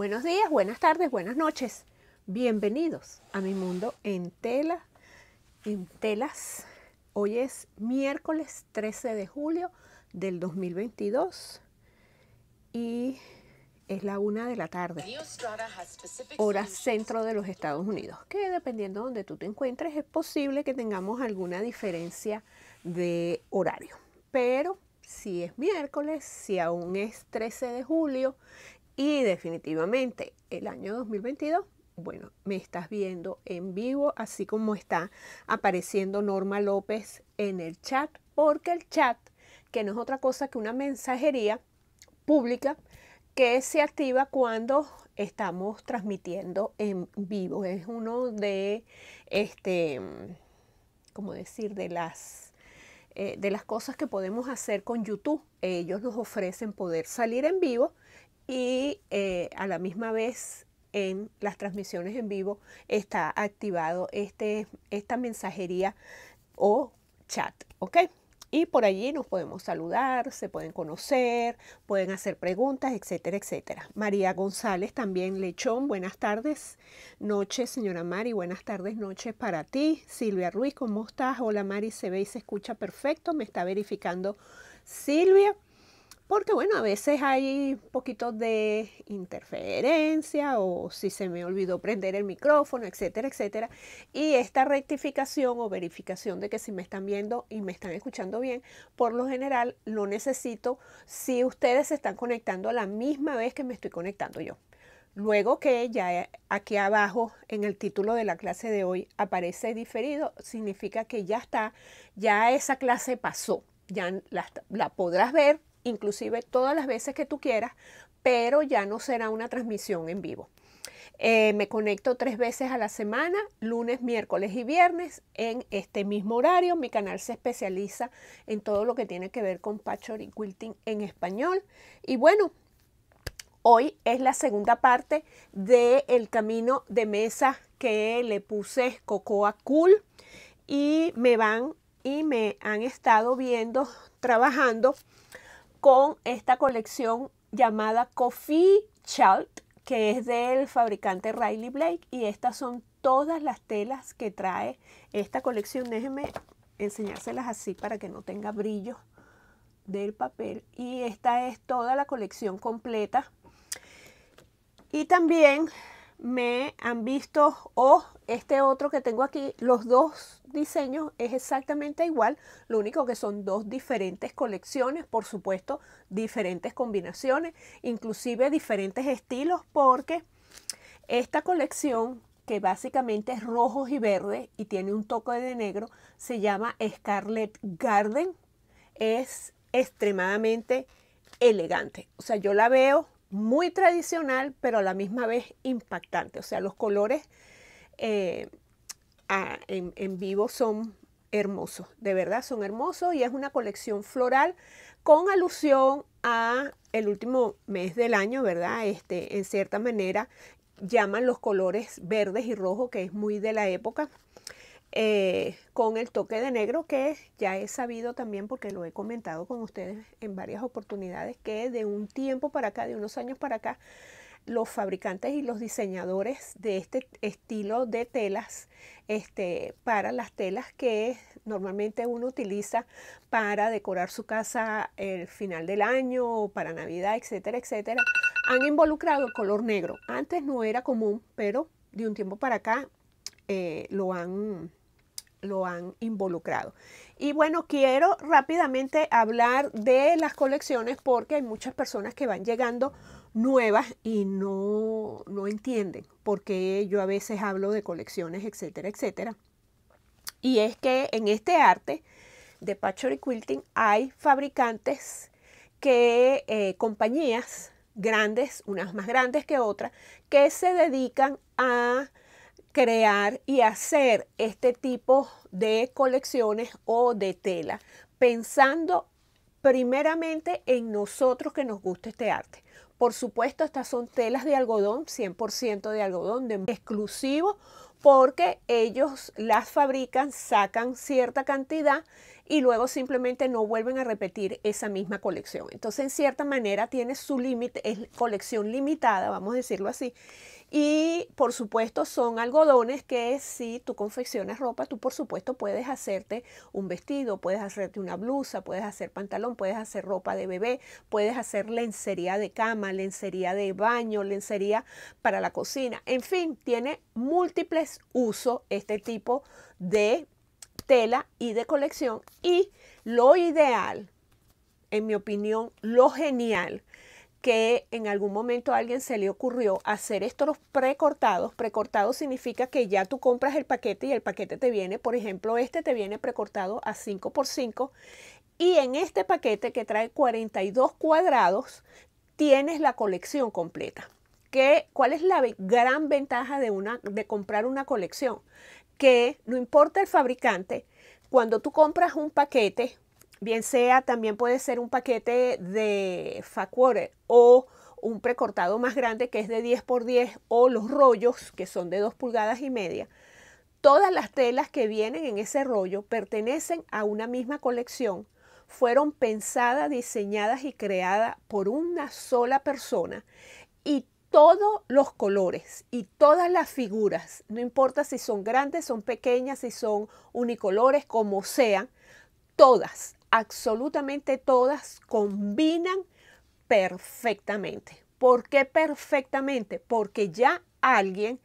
Buenos días, buenas tardes, buenas noches. Bienvenidos a mi mundo en tela, en telas. Hoy es miércoles 13 de julio del 2022 y es la una de la tarde, hora centro de los Estados Unidos, que dependiendo de donde tú te encuentres es posible que tengamos alguna diferencia de horario. Pero si es miércoles, si aún es 13 de julio y definitivamente el año 2022, bueno, me estás viendo en vivo, así como está apareciendo Norma López en el chat, porque el chat, que no es otra cosa que una mensajería pública, que se activa cuando estamos transmitiendo en vivo. Es uno de, este, como decir, de las, eh, de las cosas que podemos hacer con YouTube. Ellos nos ofrecen poder salir en vivo y eh, a la misma vez en las transmisiones en vivo está activado este, esta mensajería o chat, ¿ok? Y por allí nos podemos saludar, se pueden conocer, pueden hacer preguntas, etcétera, etcétera. María González también Lechón, buenas tardes, noches, señora Mari, buenas tardes, noches para ti. Silvia Ruiz, ¿cómo estás? Hola Mari, se ve y se escucha perfecto, me está verificando Silvia porque bueno, a veces hay un poquito de interferencia o si se me olvidó prender el micrófono, etcétera, etcétera. Y esta rectificación o verificación de que si me están viendo y me están escuchando bien, por lo general lo necesito si ustedes se están conectando a la misma vez que me estoy conectando yo. Luego que ya aquí abajo en el título de la clase de hoy aparece diferido, significa que ya está, ya esa clase pasó. Ya la podrás ver inclusive todas las veces que tú quieras, pero ya no será una transmisión en vivo. Eh, me conecto tres veces a la semana, lunes, miércoles y viernes, en este mismo horario. Mi canal se especializa en todo lo que tiene que ver con patchwork quilting en español. Y bueno, hoy es la segunda parte del el camino de mesa que le puse Cocoa Cool y me van y me han estado viendo trabajando con esta colección llamada Coffee Child, que es del fabricante Riley Blake. Y estas son todas las telas que trae esta colección. Déjenme enseñárselas así para que no tenga brillo del papel. Y esta es toda la colección completa. Y también me han visto o oh, este otro que tengo aquí, los dos diseños es exactamente igual, lo único que son dos diferentes colecciones, por supuesto, diferentes combinaciones, inclusive diferentes estilos, porque esta colección que básicamente es rojo y verde, y tiene un toque de negro, se llama Scarlet Garden, es extremadamente elegante, o sea, yo la veo muy tradicional, pero a la misma vez impactante. O sea, los colores eh, en, vivo son hermosos, de verdad son hermosos y es una colección floral con alusión a el último mes del año, ¿verdad? Este, en cierta manera llaman los colores verdes y rojos que es muy de la época. Eh, con el toque de negro que ya he sabido también porque lo he comentado con ustedes en varias oportunidades que de un tiempo para acá, de unos años para acá, los fabricantes y los diseñadores de este estilo de telas, este, para las telas que normalmente uno utiliza para decorar su casa el final del año o para Navidad, etcétera, etcétera, han involucrado el color negro. Antes no era común, pero de un tiempo para acá eh, lo han lo han involucrado. Y bueno, quiero rápidamente hablar de las colecciones porque hay muchas personas que van llegando nuevas y no, no entienden porque yo a veces hablo de colecciones, etcétera, etcétera. Y es que en este arte de patchwork quilting hay fabricantes que, eh, compañías grandes, unas más grandes que otras, que se dedican a crear y hacer este tipo de colecciones o de tela, pensando primeramente en nosotros que nos gusta este arte. Por supuesto, estas son telas de algodón, 100% de algodón, de exclusivo, porque ellos las fabrican, sacan cierta cantidad y luego simplemente no vuelven a repetir esa misma colección. Entonces, en cierta manera, tiene su límite, es colección limitada, vamos a decirlo así. Y por supuesto son algodones que si tú confeccionas ropa, tú por supuesto puedes hacerte un vestido, puedes hacerte una blusa, puedes hacer pantalón, puedes hacer ropa de bebé, puedes hacer lencería de cama, lencería de baño, lencería para la cocina. En fin, tiene múltiples usos este tipo de tela y de colección. Y lo ideal, en mi opinión, lo genial, que en algún momento a alguien se le ocurrió hacer estos precortados. precortado significa que ya tú compras el paquete y el paquete te viene, por ejemplo, este te viene precortado a 5x5 y en este paquete que trae 42 cuadrados tienes la colección completa. ¿Qué, ¿Cuál es la gran ventaja de, una, de comprar una colección? que no importa el fabricante, cuando tú compras un paquete, bien sea también puede ser un paquete de Facuore o un precortado más grande que es de 10 por 10 o los rollos que son de 2 pulgadas y media. Todas las telas que vienen en ese rollo pertenecen a una misma colección, fueron pensadas, diseñadas y creadas por una sola persona y todos los colores y todas las figuras, no importa si son grandes, son pequeñas, si son unicolores, como sean, todas, absolutamente todas combinan perfectamente. ¿Por qué perfectamente? Porque ya alguien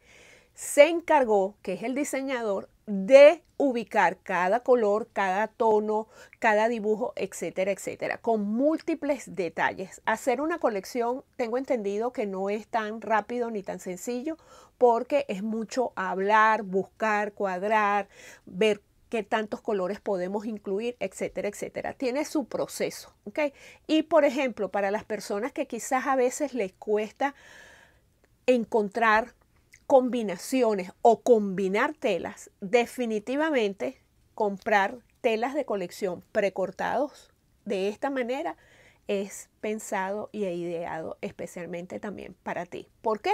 se encargó, que es el diseñador, de ubicar cada color, cada tono, cada dibujo, etcétera, etcétera, con múltiples detalles. Hacer una colección, tengo entendido que no es tan rápido ni tan sencillo porque es mucho hablar, buscar, cuadrar, ver qué tantos colores podemos incluir, etcétera, etcétera. Tiene su proceso, ¿ok? Y por ejemplo, para las personas que quizás a veces les cuesta encontrar combinaciones o combinar telas, definitivamente comprar telas de colección precortados de esta manera es pensado y ideado especialmente también para ti. ¿Por qué?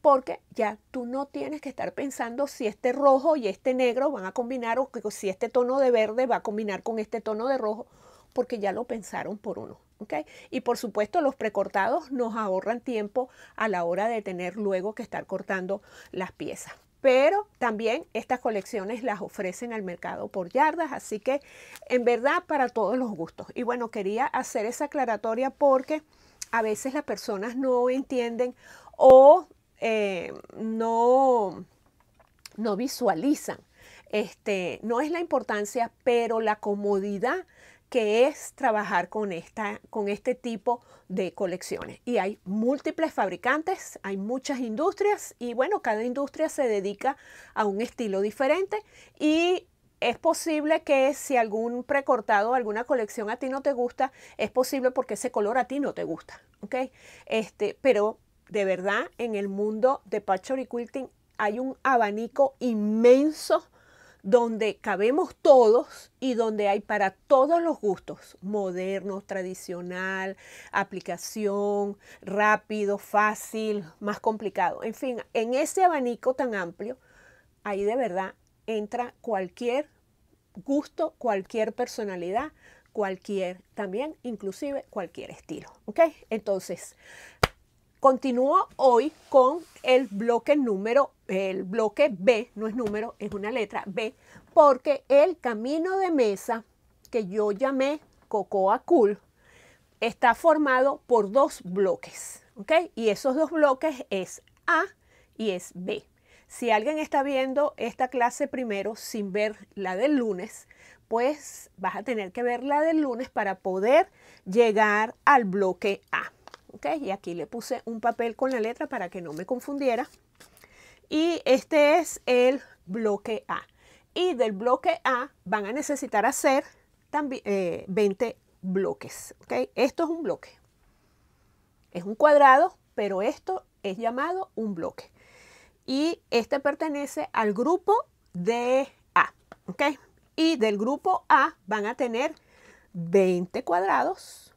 Porque ya tú no tienes que estar pensando si este rojo y este negro van a combinar o si este tono de verde va a combinar con este tono de rojo porque ya lo pensaron por uno. ¿okay? Y por supuesto los precortados nos ahorran tiempo a la hora de tener luego que estar cortando las piezas pero también estas colecciones las ofrecen al mercado por yardas, así que en verdad para todos los gustos. Y bueno, quería hacer esa aclaratoria porque a veces las personas no entienden o eh, no, no visualizan. Este, no es la importancia, pero la comodidad que es trabajar con, esta, con este tipo de colecciones. Y hay múltiples fabricantes, hay muchas industrias y bueno, cada industria se dedica a un estilo diferente y es posible que si algún precortado, alguna colección a ti no te gusta, es posible porque ese color a ti no te gusta, Este, pero de verdad en el mundo de patchwork y quilting hay un abanico inmenso donde cabemos todos y donde hay para todos los gustos, moderno, tradicional, aplicación, rápido, fácil, más complicado. En fin, en ese abanico tan amplio, ahí de verdad entra cualquier gusto, cualquier personalidad, cualquier, también inclusive cualquier estilo. ¿Ok? Entonces, continúo hoy con el bloque número el bloque B, no es número, es una letra B, porque el camino de mesa que yo llamé Cocoa Cool está formado por dos bloques, ¿ok? Y esos dos bloques es A y es B. Si alguien está viendo esta clase primero sin ver la del lunes, pues vas a tener que ver la del lunes para poder llegar al bloque A. ¿ok? Y aquí le puse un papel con la letra para que no me confundiera. Y este es el bloque A. Y del bloque A van a necesitar hacer también, eh, 20 bloques. ¿okay? Esto es un bloque. Es un cuadrado, pero esto es llamado un bloque. Y este pertenece al grupo de A. Y del grupo A van a tener 20 cuadrados.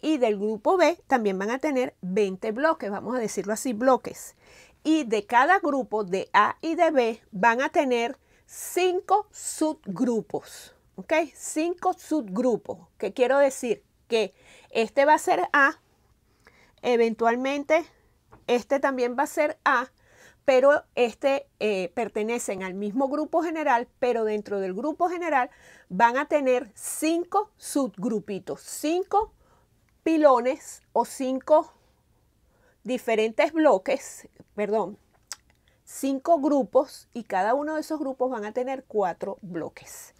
Y del grupo B también van a tener 20 bloques, vamos a decirlo así, bloques y de cada grupo de A y de B van a tener cinco subgrupos. ¿Ok? Cinco subgrupos. ¿Qué quiero decir? Que este va a ser A, eventualmente este también va a ser A, pero este eh, pertenecen al mismo grupo general, pero dentro del grupo general van a tener cinco subgrupitos, cinco pilones o cinco diferentes bloques, perdón, cinco grupos y cada uno de esos grupos van a tener cuatro bloques.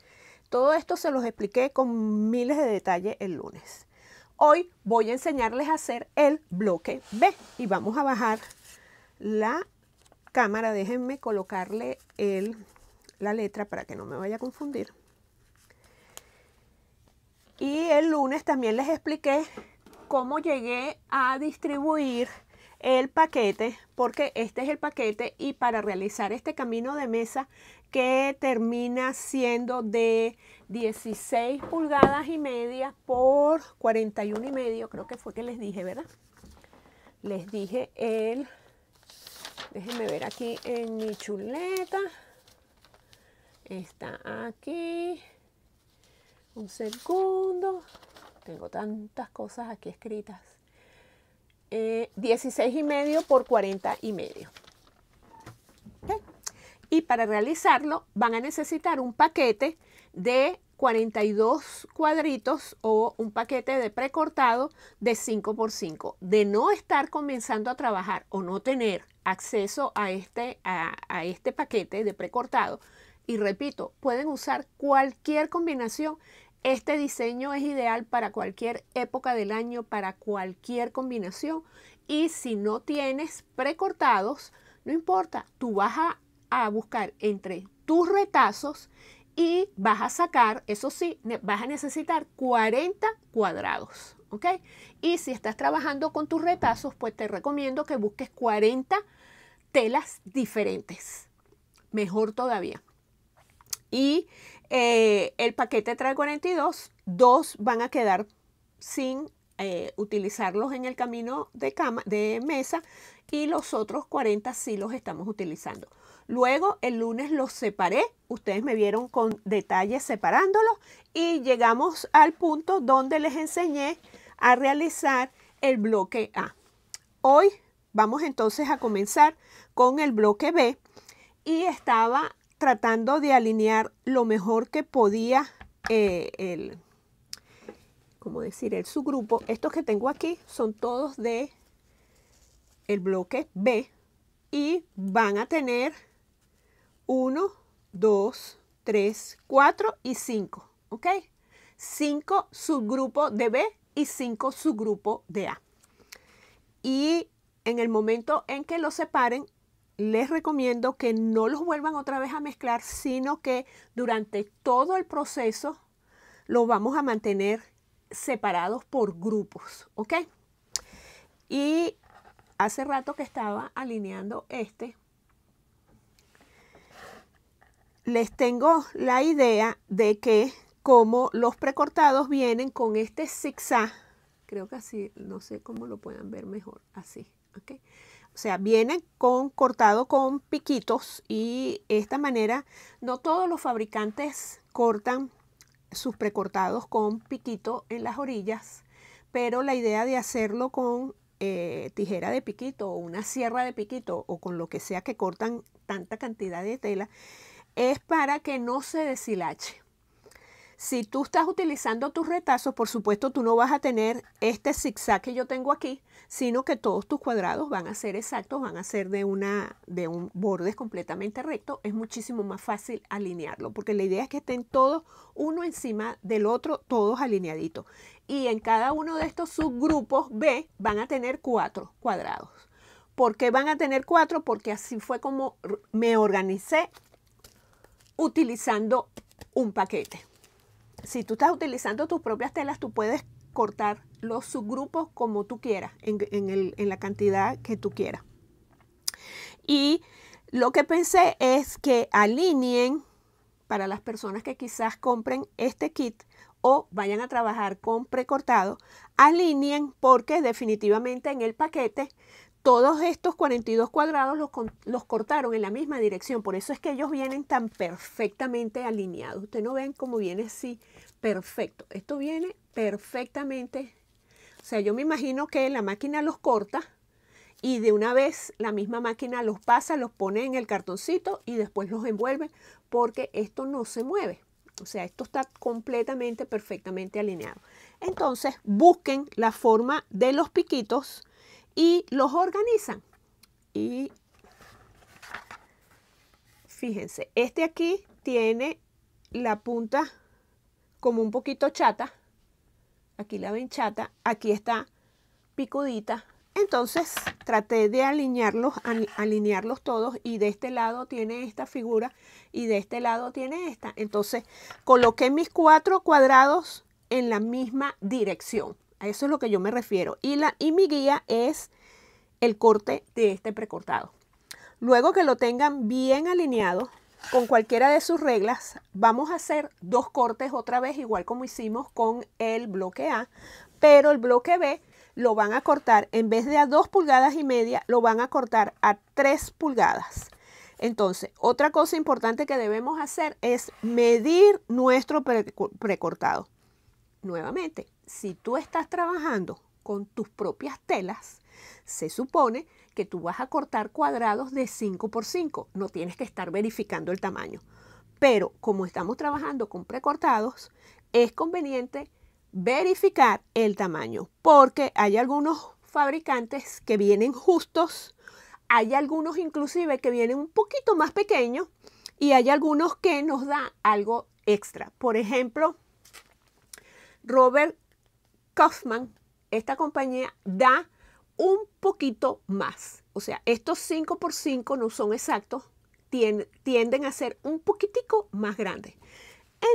Todo esto se los expliqué con miles de detalles el lunes. Hoy voy a enseñarles a hacer el bloque B y vamos a bajar la cámara. Déjenme colocarle el, la letra para que no me vaya a confundir. Y el lunes también les expliqué cómo llegué a distribuir el paquete, porque este es el paquete y para realizar este camino de mesa que termina siendo de 16 pulgadas y media por 41 y medio, creo que fue que les dije, ¿verdad? Les dije el, déjenme ver aquí en mi chuleta, está aquí, un segundo, tengo tantas cosas aquí escritas. 16 eh, y medio por 40 y medio. Y para realizarlo van a necesitar un paquete de 42 cuadritos o un paquete de precortado de 5 por 5. De no estar comenzando a trabajar o no tener acceso a este, a, a este paquete de precortado, y repito, pueden usar cualquier combinación este diseño es ideal para cualquier época del año, para cualquier combinación. Y si no tienes precortados, no importa, tú vas a, buscar entre tus retazos y vas a sacar, eso sí, vas a necesitar 40 cuadrados, ¿ok? Y si estás trabajando con tus retazos, pues te recomiendo que busques 40 telas diferentes. Mejor todavía y eh, el paquete trae 42, dos van a quedar sin eh, utilizarlos en el camino de, cama, de mesa y los otros 40 sí los estamos utilizando. Luego el lunes los separé, ustedes me vieron con detalles separándolos y llegamos al punto donde les enseñé a realizar el bloque A. Hoy vamos entonces a comenzar con el bloque B y estaba tratando de alinear lo mejor que podía eh, el, como decir, el subgrupo. Estos que tengo aquí son todos de el bloque B y van a tener 1, 2, 3, 4 y 5, ¿ok? 5 subgrupos de B y 5 subgrupo de A. Y en el momento en que los separen, les recomiendo que no los vuelvan otra vez a mezclar, sino que durante todo el proceso los vamos a mantener separados por grupos, ¿ok? Y hace rato que estaba alineando este, les tengo la idea de que como los precortados vienen con este zigzag, creo que así, no sé cómo lo puedan ver mejor, así, ¿ok? O sea, vienen con cortado con piquitos y esta manera no todos los fabricantes cortan sus precortados con piquito en las orillas, pero la idea de hacerlo con eh, tijera de piquito o una sierra de piquito o con lo que sea que cortan tanta cantidad de tela es para que no se deshilache. Si tú estás utilizando tus retazos, por supuesto tú no vas a tener este zigzag que yo tengo aquí, sino que todos tus cuadrados van a ser exactos, van a ser de una de un borde completamente recto, es muchísimo más fácil alinearlo, porque la idea es que estén todos uno encima del otro, todos alineaditos. Y en cada uno de estos subgrupos B van a tener cuatro cuadrados. ¿Por qué van a tener cuatro? Porque así fue como me organicé utilizando un paquete si tú estás utilizando tus propias telas, tú puedes cortar los subgrupos como tú quieras, en, el, en la cantidad que tú quieras. Y lo que pensé es que alineen para las personas que quizás compren este kit o vayan a trabajar con precortado, alineen porque definitivamente en el paquete todos estos 42 cuadrados los, cortaron en la misma dirección. Por eso es que ellos vienen tan perfectamente alineados. Ustedes no ven cómo viene así, perfecto. Esto viene perfectamente. O sea, yo me imagino que la máquina los corta y de una vez la misma máquina los pasa, los pone en el cartoncito y después los envuelve porque esto no se mueve. O sea, esto está completamente, perfectamente alineado. Entonces, busquen la forma de los piquitos y los organizan. Y fíjense, este aquí tiene la punta como un poquito chata. Aquí la ven chata, aquí está picudita. Entonces traté de alinearlos, alinearlos todos y de este lado tiene esta figura y de este lado tiene esta. Entonces coloqué mis cuatro cuadrados en la misma dirección. A eso es lo que yo me refiero. Y, la, y mi guía es el corte de este precortado. Luego que lo tengan bien alineado con cualquiera de sus reglas, vamos a hacer dos cortes otra vez, igual como hicimos con el bloque A, pero el bloque B lo van a cortar, en vez de a dos pulgadas y media, lo van a cortar a 3 pulgadas. Entonces, otra cosa importante que debemos hacer es medir nuestro precortado. Nuevamente, si tú estás trabajando con tus propias telas, se supone que tú vas a cortar cuadrados de 5 por 5. No tienes que estar verificando el tamaño. Pero como estamos trabajando con precortados, es conveniente verificar el tamaño porque hay algunos fabricantes que vienen justos, hay algunos inclusive que vienen un poquito más pequeños y hay algunos que nos dan algo extra. Por ejemplo, Robert Kaufman, esta compañía da un poquito más. O sea, estos 5 por 5 no son exactos, tienden a ser un poquitico más grandes.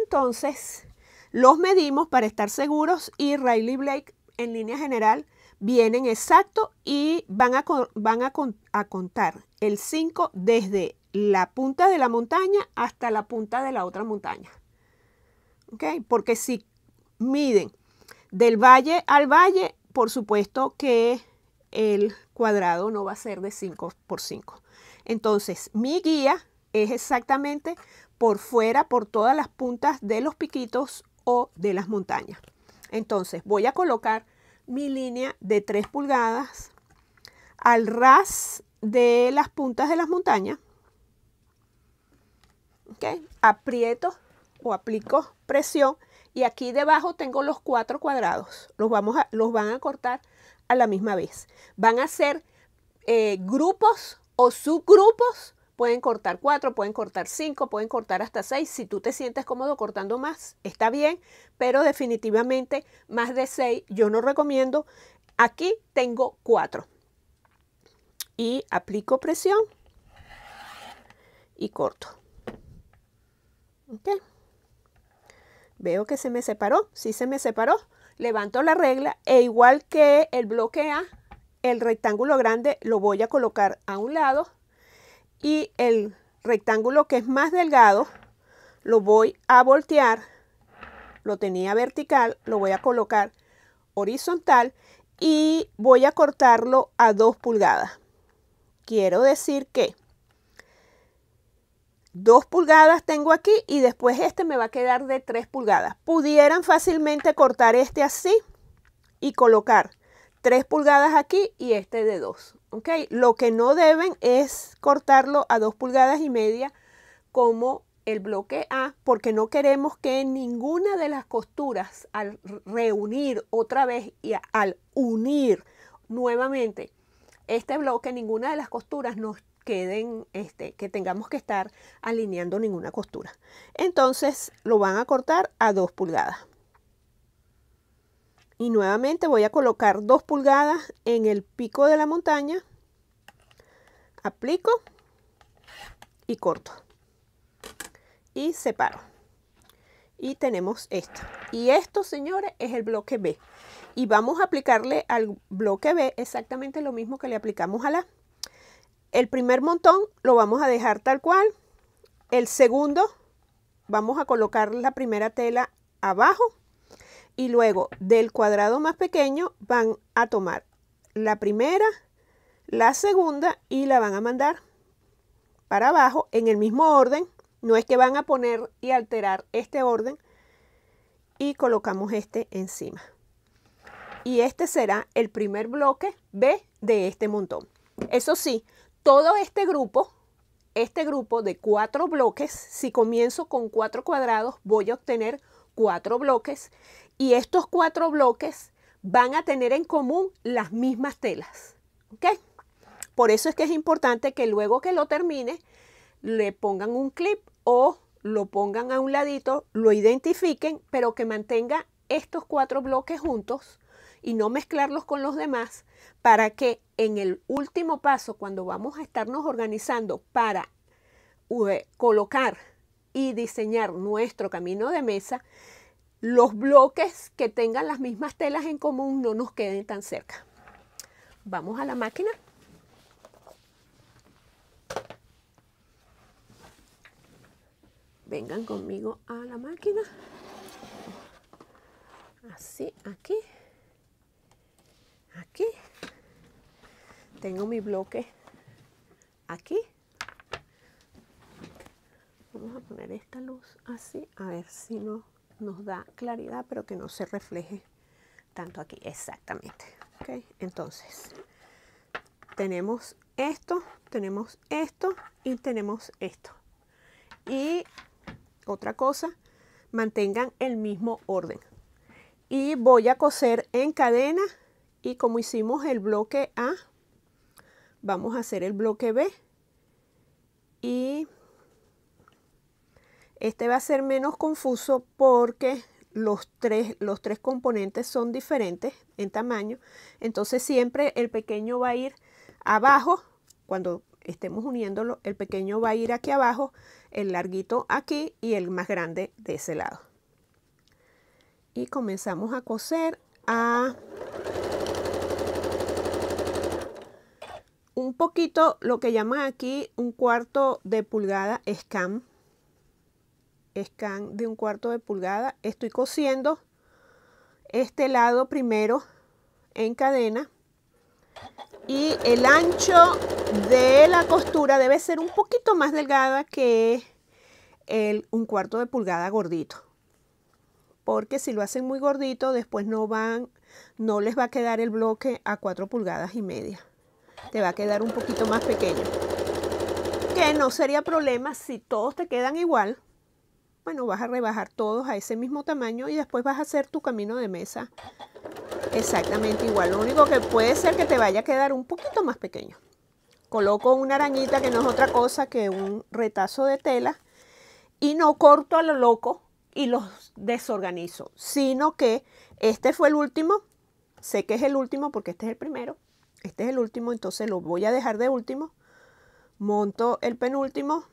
Entonces, los medimos para estar seguros y Riley Blake en línea general vienen exacto y van, a, contar el 5 desde la punta de la montaña hasta la punta de la otra montaña. ¿Ok? Porque si miden del valle al valle, por supuesto que el cuadrado no va a ser de 5 por 5. Entonces, mi guía es exactamente por fuera, por todas las puntas de los piquitos o de las montañas. Entonces, voy a colocar mi línea de 3 pulgadas al ras de las puntas de las montañas. Aprieto o aplico presión y aquí debajo tengo los cuatro cuadrados. Los, vamos a, los van a cortar a la misma vez. Van a ser eh, grupos o subgrupos. Pueden cortar cuatro, pueden cortar cinco, pueden cortar hasta seis. Si tú te sientes cómodo cortando más, está bien, pero definitivamente más de seis yo no recomiendo. Aquí tengo cuatro. Y aplico presión y corto. Veo que se me separó, sí se me separó. Levanto la regla e igual que el bloque A, el rectángulo grande lo voy a colocar a un lado y el rectángulo que es más delgado lo voy a voltear. Lo tenía vertical, lo voy a colocar horizontal y voy a cortarlo a 2 pulgadas. Quiero decir que Dos pulgadas tengo aquí y después este me va a quedar de tres pulgadas. Pudieran fácilmente cortar este así y colocar tres pulgadas aquí y este de dos. Lo que no deben es cortarlo a dos pulgadas y media como el bloque A porque no queremos que ninguna de las costuras al reunir otra vez y al unir nuevamente este bloque, ninguna de las costuras nos queden, este, que tengamos que estar alineando ninguna costura. Entonces lo van a cortar a 2 pulgadas. Y nuevamente voy a colocar 2 pulgadas en el pico de la montaña. Aplico y corto. Y separo. Y tenemos esto. Y esto, señores, es el bloque B. Y vamos a aplicarle al bloque B exactamente lo mismo que le aplicamos a la el primer montón lo vamos a dejar tal cual. El segundo vamos a colocar la primera tela abajo y luego del cuadrado más pequeño van a tomar la primera, la segunda y la van a mandar para abajo en el mismo orden. No es que van a poner y alterar este orden y colocamos este encima. Y este será el primer bloque B de este montón. Eso sí, todo este grupo, este grupo de cuatro bloques, si comienzo con cuatro cuadrados, voy a obtener cuatro bloques y estos cuatro bloques van a tener en común las mismas telas. ¿Ok? Por eso es que es importante que luego que lo termine, le pongan un clip o lo pongan a un ladito, lo identifiquen, pero que mantenga estos cuatro bloques juntos y no mezclarlos con los demás para que en el último paso, cuando vamos a estarnos organizando para eh, colocar y diseñar nuestro camino de mesa, los bloques que tengan las mismas telas en común no nos queden tan cerca. Vamos a la máquina. Vengan conmigo a la máquina. Así, aquí. Aquí tengo mi bloque aquí. Vamos a poner esta luz así, a ver si no, nos da claridad, pero que no se refleje tanto aquí. Exactamente. Entonces, tenemos esto, tenemos esto y tenemos esto. Y otra cosa, mantengan el mismo orden. Y voy a coser en cadena y como hicimos el bloque A, vamos a hacer el bloque B y este va a ser menos confuso porque los tres, los tres componentes son diferentes en tamaño, entonces siempre el pequeño va a ir abajo, cuando estemos uniéndolo, el pequeño va a ir aquí abajo, el larguito aquí y el más grande de ese lado. Y comenzamos a coser a un poquito lo que llaman aquí un cuarto de pulgada scan. Scan de un cuarto de pulgada. Estoy cosiendo este lado primero en cadena. Y el ancho de la costura debe ser un poquito más delgada que el, un cuarto de pulgada gordito. Porque si lo hacen muy gordito, después no van, no les va a quedar el bloque a cuatro pulgadas y media te va a quedar un poquito más pequeño. Que no sería problema si todos te quedan igual. Bueno, vas a rebajar todos a ese mismo tamaño y después vas a hacer tu camino de mesa exactamente igual. Lo único que puede ser que te vaya a quedar un poquito más pequeño. Coloco una arañita que no es otra cosa que un retazo de tela y no corto a lo loco y los desorganizo, sino que este fue el último, sé que es el último porque este es el primero, este es el último, entonces lo voy a dejar de último. Monto el penúltimo,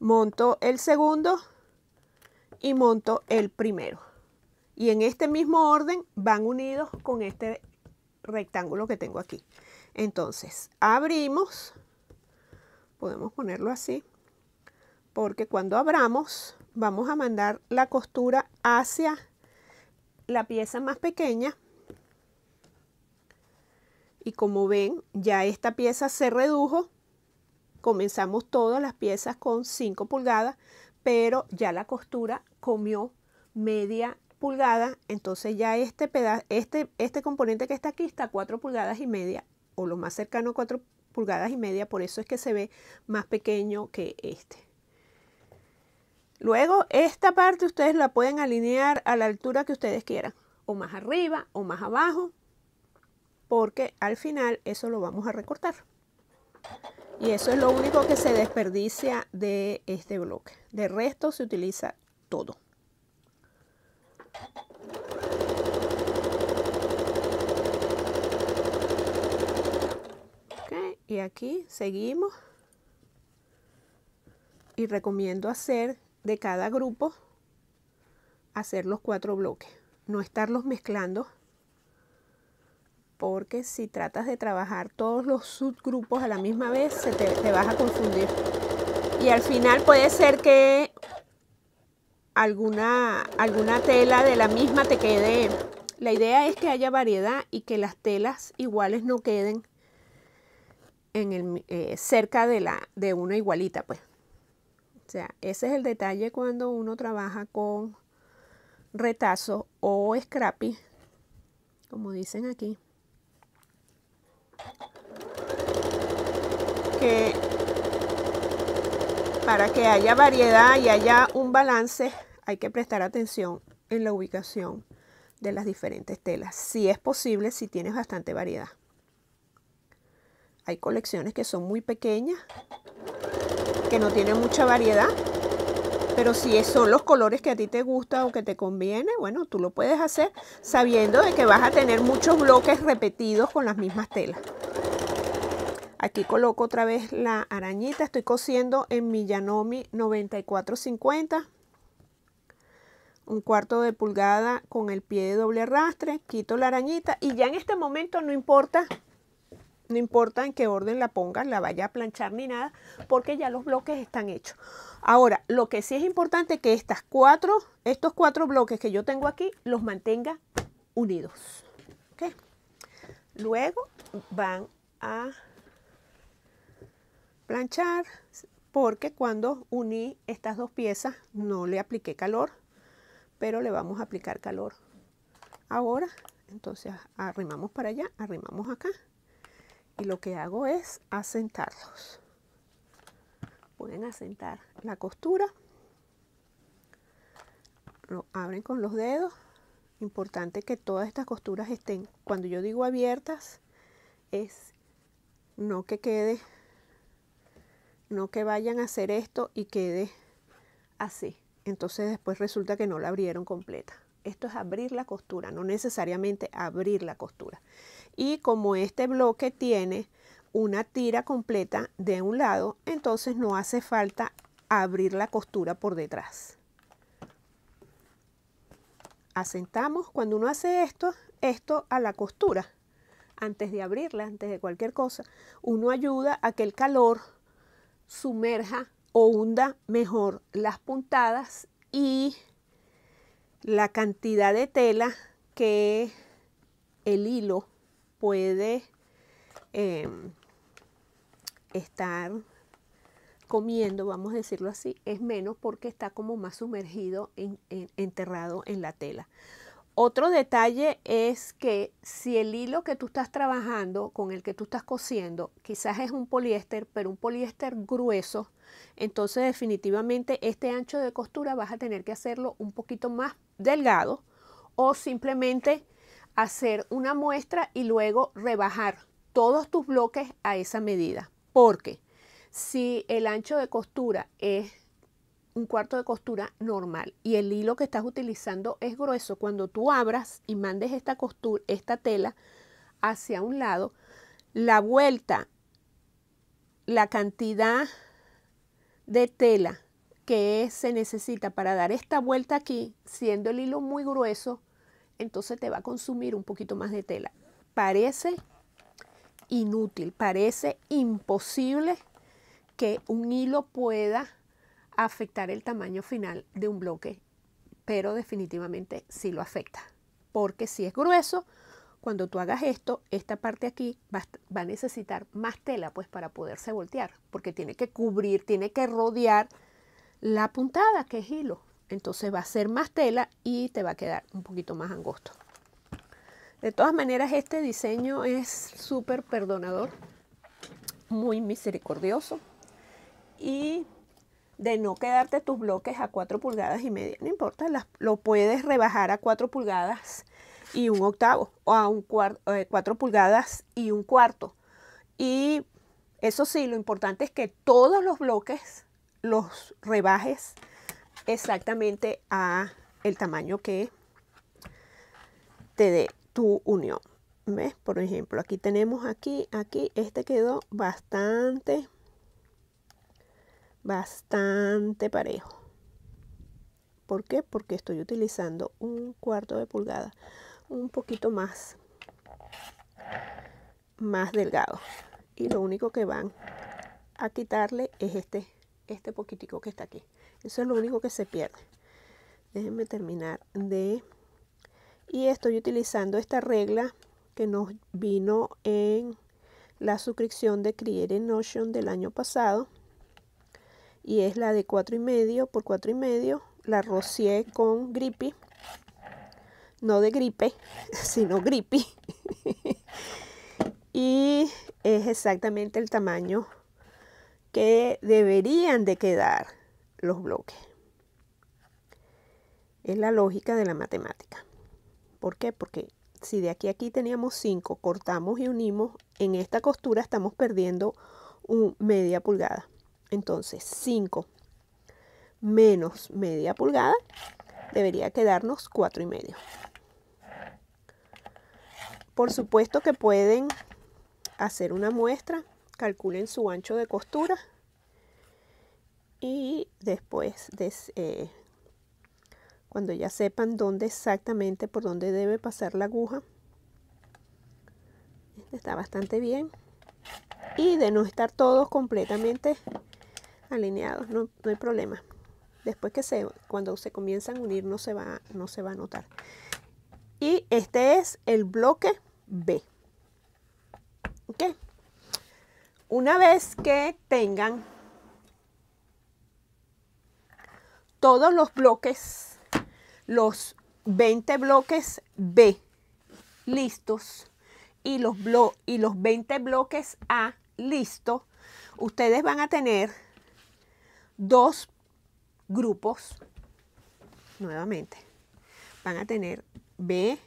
monto el segundo y monto el primero. Y en este mismo orden van unidos con este rectángulo que tengo aquí. Entonces, abrimos, podemos ponerlo así, porque cuando abramos vamos a mandar la costura hacia la pieza más pequeña y como ven ya esta pieza se redujo comenzamos todas las piezas con 5 pulgadas pero ya la costura comió media pulgada entonces ya este pedazo este, este componente que está aquí está 4 pulgadas y media o lo más cercano 4 pulgadas y media por eso es que se ve más pequeño que este luego esta parte ustedes la pueden alinear a la altura que ustedes quieran o más arriba o más abajo porque al final eso lo vamos a recortar. Y eso es lo único que se desperdicia de este bloque. De resto se utiliza todo. y aquí seguimos. Y recomiendo hacer de cada grupo, hacer los cuatro bloques. No estarlos mezclando porque si tratas de trabajar todos los subgrupos a la misma vez, te, vas a confundir. Y al final puede ser que alguna, alguna tela de la misma te quede. La idea es que haya variedad y que las telas iguales no queden en eh, cerca de, la, de una igualita, pues. O sea, ese es el detalle cuando uno trabaja con retazo o scrappy, como dicen aquí que para que haya variedad y haya un balance hay que prestar atención en la ubicación de las diferentes telas. Si es posible, si tienes bastante variedad. Hay colecciones que son muy pequeñas, que no tienen mucha variedad pero si son los colores que a ti te gusta o que te conviene, bueno, tú lo puedes hacer sabiendo de que vas a tener muchos bloques repetidos con las mismas telas. Aquí coloco otra vez la arañita. Estoy cosiendo en mi Yanomi 9450. Un cuarto de pulgada con el pie de doble arrastre. Quito la arañita y ya en este momento no importa no importa en qué orden la pongas, la vaya a planchar ni nada, porque ya los bloques están hechos. Ahora, lo que sí es importante es que estas cuatro, estos cuatro bloques que yo tengo aquí, los mantenga unidos. Luego van a planchar porque cuando uní estas dos piezas no le apliqué calor, pero le vamos a aplicar calor ahora. Entonces arrimamos para allá, arrimamos acá y lo que hago es asentarlos. Pueden asentar la costura, lo abren con los dedos. Importante que todas estas costuras estén, cuando yo digo abiertas, es no que quede, no que vayan a hacer esto y quede así. Entonces después resulta que no la abrieron completa. Esto es abrir la costura, no necesariamente abrir la costura. Y como este bloque tiene una tira completa de un lado, entonces no hace falta abrir la costura por detrás. Asentamos, cuando uno hace esto, esto a la costura, antes de abrirla, antes de cualquier cosa, uno ayuda a que el calor sumerja o hunda mejor las puntadas y la cantidad de tela que el hilo puede em, estar comiendo, vamos a decirlo así, es menos porque está como más sumergido, enterrado en la tela. Otro detalle es que si el hilo que tú estás trabajando, con el que tú estás cosiendo, quizás es un poliéster, pero un poliéster grueso, entonces definitivamente este ancho de costura vas a tener que hacerlo un poquito más delgado o simplemente hacer una muestra y luego rebajar todos tus bloques a esa medida. Porque si el ancho de costura es un cuarto de costura normal y el hilo que estás utilizando es grueso, cuando tú abras y mandes esta costura, esta tela hacia un lado, la vuelta, la cantidad de tela que se necesita para dar esta vuelta aquí, siendo el hilo muy grueso, entonces te va a consumir un poquito más de tela. Parece inútil, parece imposible que un hilo pueda afectar el tamaño final de un bloque, pero definitivamente sí lo afecta, porque si es grueso, cuando tú hagas esto, esta parte aquí va, a necesitar más tela pues para poderse voltear, porque tiene que cubrir, tiene que rodear la puntada que es hilo entonces va a ser más tela y te va a quedar un poquito más angosto. De todas maneras, este diseño es súper perdonador, muy misericordioso y de no quedarte tus bloques a 4 pulgadas y media, no importa, lo puedes rebajar a 4 pulgadas y un octavo o a un 4 eh, pulgadas y un cuarto. Y eso sí, lo importante es que todos los bloques los rebajes exactamente a el tamaño que te dé tu unión. ¿Ves? Por ejemplo, aquí tenemos aquí, aquí, este quedó bastante, bastante parejo. ¿Por qué? Porque estoy utilizando un cuarto de pulgada, un poquito más, más delgado. Y lo único que van a quitarle es este, este poquitico que está aquí. Eso es lo único que se pierde. Déjenme terminar de... Y estoy utilizando esta regla que nos vino en la suscripción de Creative Notion del año pasado. Y es la de y medio. por y medio. La rocié con grippy. No de gripe, sino grippy. y es exactamente el tamaño que deberían de quedar los bloques. Es la lógica de la matemática. ¿Por qué? Porque si de aquí a aquí teníamos 5, cortamos y unimos, en esta costura estamos perdiendo un media pulgada. Entonces 5 menos media pulgada debería quedarnos 4 y medio. Por supuesto que pueden hacer una muestra, calculen su ancho de costura y después de eh, cuando ya sepan dónde exactamente por dónde debe pasar la aguja está bastante bien y de no estar todos completamente alineados no, hay problema después que se cuando se comienzan a unir no se va no se va a notar y este es el bloque B ok una vez que tengan todos los bloques, los 20 bloques B listos y los, y los 20 bloques A listos, ustedes van a tener dos grupos nuevamente. Van a tener B,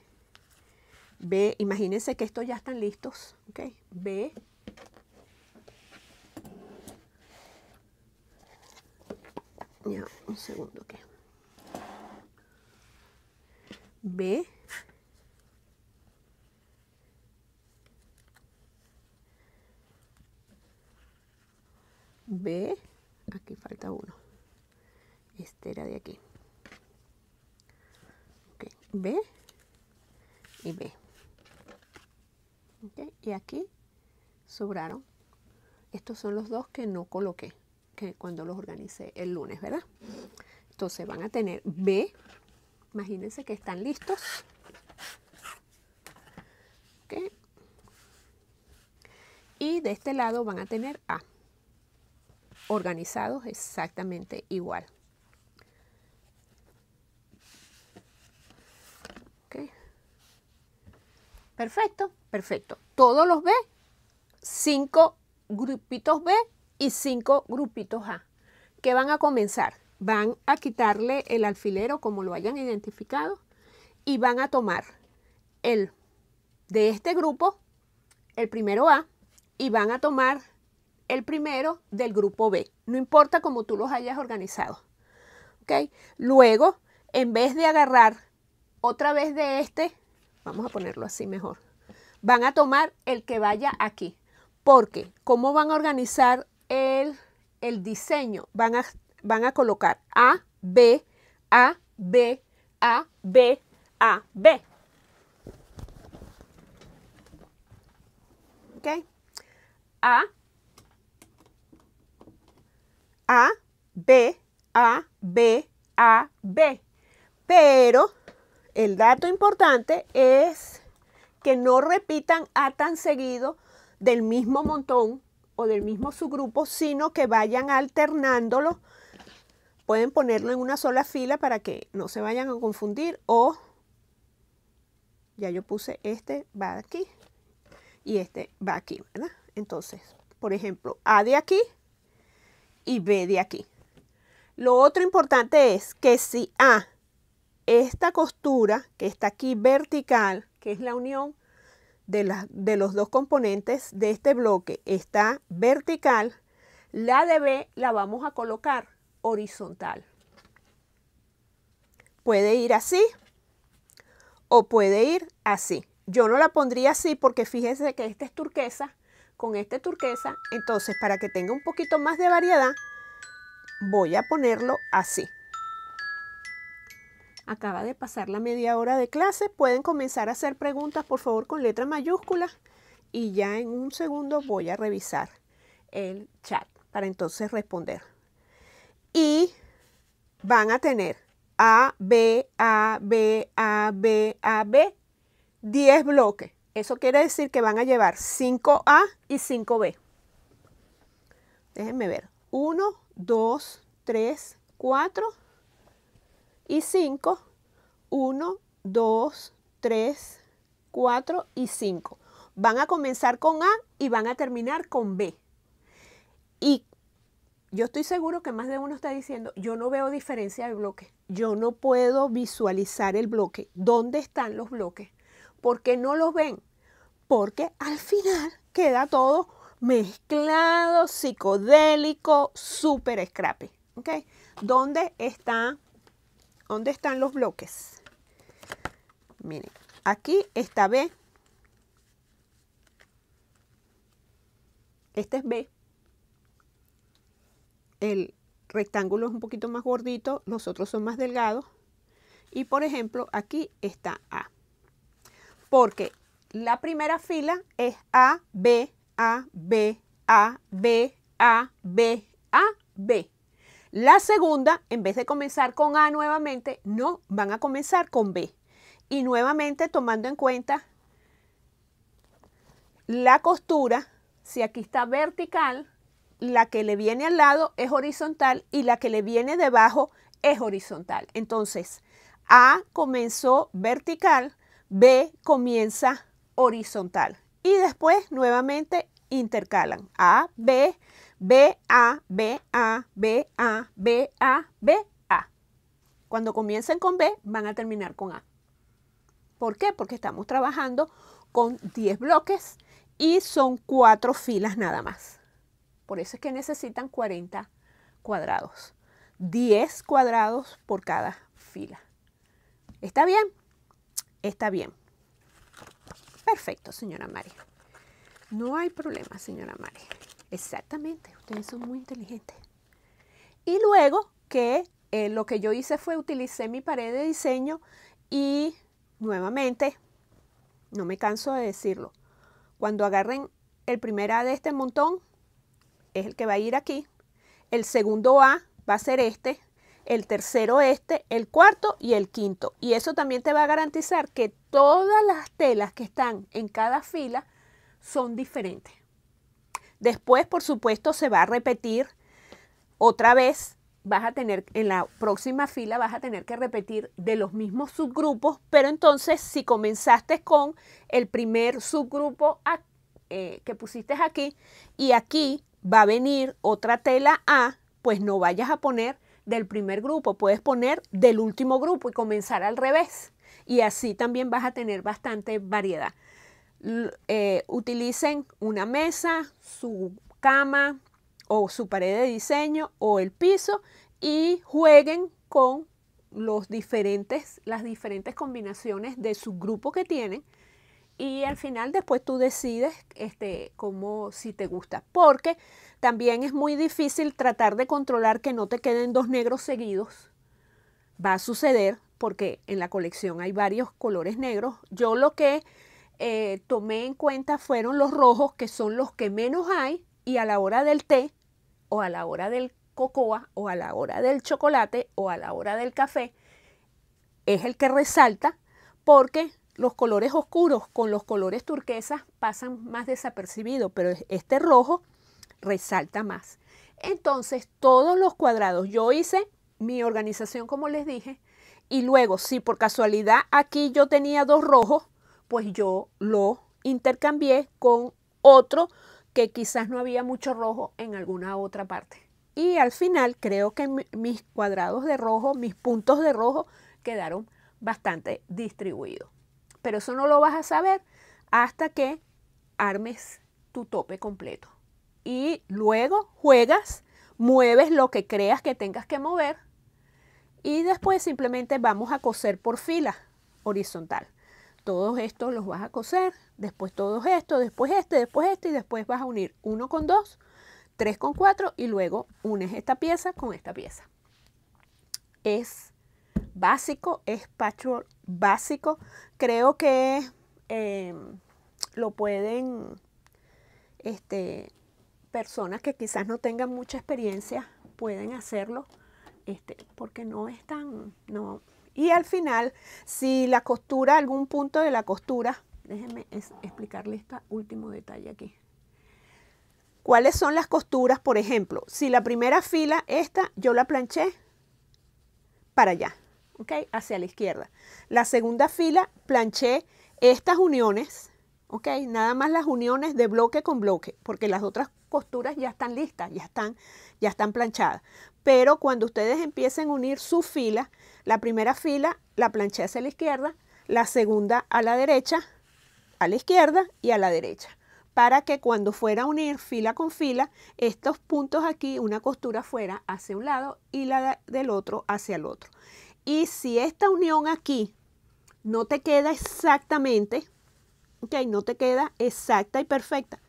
B, imagínense que estos ya están listos, ¿ok? B, ya, segundo que B B aquí falta uno este era de aquí B y B y aquí sobraron estos son los dos que no coloqué cuando los organicé el lunes, ¿verdad? Entonces van a tener B, imagínense que están listos. Y de este lado van a tener A, organizados exactamente igual. Perfecto, perfecto. Todos los B, Cinco grupitos B y cinco grupitos A. que van a comenzar? Van a quitarle el alfilero como lo hayan identificado y van a tomar el de este grupo, el primero A, y van a tomar el primero del grupo B. No importa cómo tú los hayas organizado. ¿Okay? Luego, en vez de agarrar otra vez de este, vamos a ponerlo así mejor, van a tomar el que vaya aquí. Porque, ¿cómo van a organizar el diseño van a, van a colocar A, B, A, B, A, B, A, B. ¿Ok? A, A, B, A, B, A, B. Pero el dato importante es que no repitan A tan seguido del mismo montón del mismo subgrupo, sino que vayan alternándolo. Pueden ponerlo en una sola fila para que no se vayan a confundir o ya yo puse este va aquí y este va aquí, Entonces, por ejemplo, A de aquí y B de aquí. Lo otro importante es que si A, esta costura que está aquí vertical, que es la unión de, los dos componentes de este bloque está vertical, la de B la vamos a colocar horizontal. Puede ir así o puede ir así. Yo no la pondría así porque fíjese que esta es turquesa, con este turquesa, entonces para que tenga un poquito más de variedad, voy a ponerlo así. Acaba de pasar la media hora de clase. Pueden comenzar a hacer preguntas, por favor, con letra mayúscula. Y ya en un segundo voy a revisar el chat para entonces responder. Y van a tener A, B, A, B, A, B, A, B, 10 bloques. Eso quiere decir que van a llevar 5A y 5B. Déjenme ver. 1, 2, 3, 4, y 5, 1, 2, 3, 4 y 5. Van a comenzar con A y van a terminar con B. Y yo estoy seguro que más de uno está diciendo, yo no veo diferencia de bloque, yo no puedo visualizar el bloque, dónde están los bloques, ¿por qué no los ven? Porque al final queda todo mezclado, psicodélico, súper scrappy. ¿Ok? ¿Dónde están ¿Dónde están los bloques? Miren, aquí está B. Este es B. El rectángulo es un poquito más gordito, los otros son más delgados. Y por ejemplo, aquí está A. Porque la primera fila es A, B, A, B, A, B, A, B, A, B. La segunda, en vez de comenzar con A nuevamente, no, van a comenzar con B. Y nuevamente tomando en cuenta la costura, si aquí está vertical, la que le viene al lado es horizontal y la que le viene debajo es horizontal. Entonces, A comenzó vertical, B comienza horizontal. Y después nuevamente intercalan. A, B, B, A, B, A, B, A, B, A, B, A. Cuando comiencen con B, van a terminar con A. ¿Por qué? Porque estamos trabajando con 10 bloques y son 4 filas nada más. Por eso es que necesitan 40 cuadrados. 10 cuadrados por cada fila. ¿Está bien? Está bien. Perfecto, señora María. No hay problema, señora María. Exactamente, ustedes son muy inteligentes. Y luego que eh, lo que yo hice fue utilicé mi pared de diseño y nuevamente, no me canso de decirlo, cuando agarren el primer A de este montón, es el que va a ir aquí, el segundo A va a ser este, el tercero este, el cuarto y el quinto. Y eso también te va a garantizar que todas las telas que están en cada fila son diferentes. Después, por supuesto, se va a repetir otra vez. Vas a tener, en la próxima fila vas a tener que repetir de los mismos subgrupos, pero entonces si comenzaste con el primer subgrupo a, eh, que pusiste aquí y aquí va a venir otra tela A, pues no vayas a poner del primer grupo, puedes poner del último grupo y comenzar al revés. Y así también vas a tener bastante variedad. Eh, utilicen una mesa, su cama o su pared de diseño o el piso y jueguen con los diferentes, las diferentes combinaciones de su grupo que tienen y al final después tú decides este, cómo, si te gusta. Porque también es muy difícil tratar de controlar que no te queden dos negros seguidos. Va a suceder porque en la colección hay varios colores negros. Yo lo que eh, tomé en cuenta fueron los rojos, que son los que menos hay, y a la hora del té, o a la hora del cocoa, o a la hora del chocolate, o a la hora del café, es el que resalta porque los colores oscuros con los colores turquesas pasan más desapercibidos, pero este rojo resalta más. Entonces, todos los cuadrados, yo hice mi organización como les dije, y luego si por casualidad aquí yo tenía dos rojos, pues yo lo intercambié con otro que quizás no había mucho rojo en alguna otra parte. Y al final creo que mis cuadrados de rojo, mis puntos de rojo quedaron bastante distribuidos. Pero eso no lo vas a saber hasta que armes tu tope completo. Y luego juegas, mueves lo que creas que tengas que mover y después simplemente vamos a coser por fila horizontal todos estos los vas a coser, después todos estos, después este, después este y después vas a unir uno con dos, tres con cuatro y luego unes esta pieza con esta pieza. Es básico, es patchwork básico. Creo que em, lo pueden este, personas que quizás no tengan mucha experiencia pueden hacerlo, este, porque no es tan, y al final, si la costura, algún punto de la costura, déjenme explicarle este último detalle aquí. ¿Cuáles son las costuras? Por ejemplo, si la primera fila, esta, yo la planché para allá, ¿ok? Hacia la izquierda. La segunda fila, planché estas uniones, ¿ok? Nada más las uniones de bloque con bloque, porque las otras costuras ya están listas, ya están, ya están planchadas. Pero cuando ustedes empiecen a unir su fila, la primera fila la planché hacia la izquierda, la segunda a la derecha, a la izquierda y a la derecha para que cuando fuera a unir fila con fila, estos puntos aquí, una costura fuera hacia un lado y la del otro hacia el otro. Y si esta unión aquí no te queda exactamente, ok, no te queda exacta y perfecta,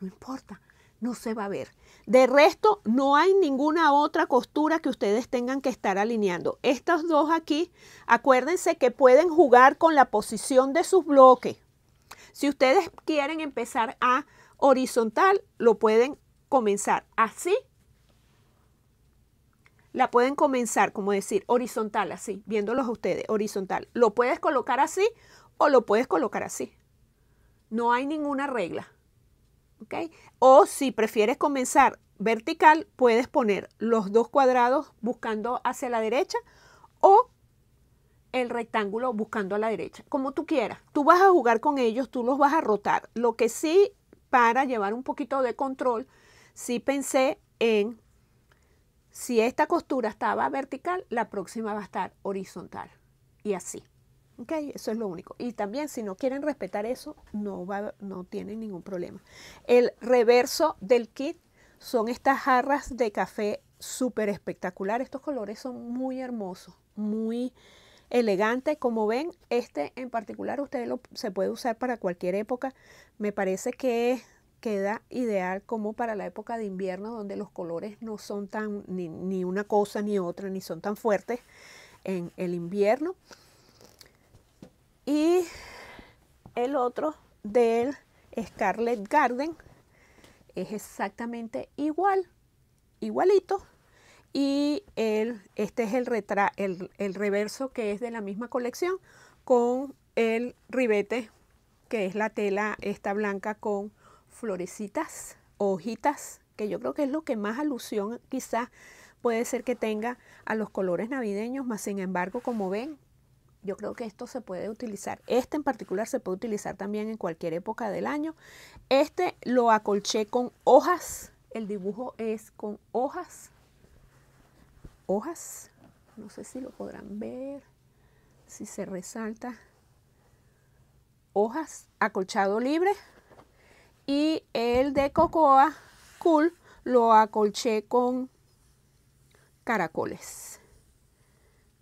no importa, no se va a ver. De resto, no hay ninguna otra costura que ustedes tengan que estar alineando. Estas dos aquí, acuérdense que pueden jugar con la posición de sus bloques. Si ustedes quieren empezar a horizontal, lo pueden comenzar así. La pueden comenzar, como decir, horizontal, así, viéndolos ustedes, horizontal. Lo puedes colocar así o lo puedes colocar así. No hay ninguna regla. O si prefieres comenzar vertical, puedes poner los dos cuadrados buscando hacia la derecha o el rectángulo buscando a la derecha, como tú quieras. Tú vas a jugar con ellos, tú los vas a rotar. Lo que sí, para llevar un poquito de control, sí pensé en si esta costura estaba vertical, la próxima va a estar horizontal. Y así. ¿Ok? Eso es lo único. Y también si no quieren respetar eso, no, no tienen ningún problema. El reverso del kit son estas jarras de café súper espectacular. Estos colores son muy hermosos, muy elegantes. Como ven, este en particular ustedes lo, se puede usar para cualquier época. Me parece que queda ideal como para la época de invierno donde los colores no son tan ni una cosa ni otra, ni son tan fuertes en el invierno y el otro del Scarlet Garden es exactamente igual, igualito. Y el, este es el, el, el reverso que es de la misma colección con el ribete que es la tela esta blanca con florecitas, hojitas, que yo creo que es lo que más alusión quizás puede ser que tenga a los colores navideños, más sin embargo, como ven, yo creo que esto se puede utilizar. Este en particular se puede utilizar también en cualquier época del año. Este lo acolché con hojas. El dibujo es con hojas. Hojas. No sé si lo podrán ver, si se resalta. Hojas, acolchado libre. Y el de Cocoa Cool lo acolché con caracoles.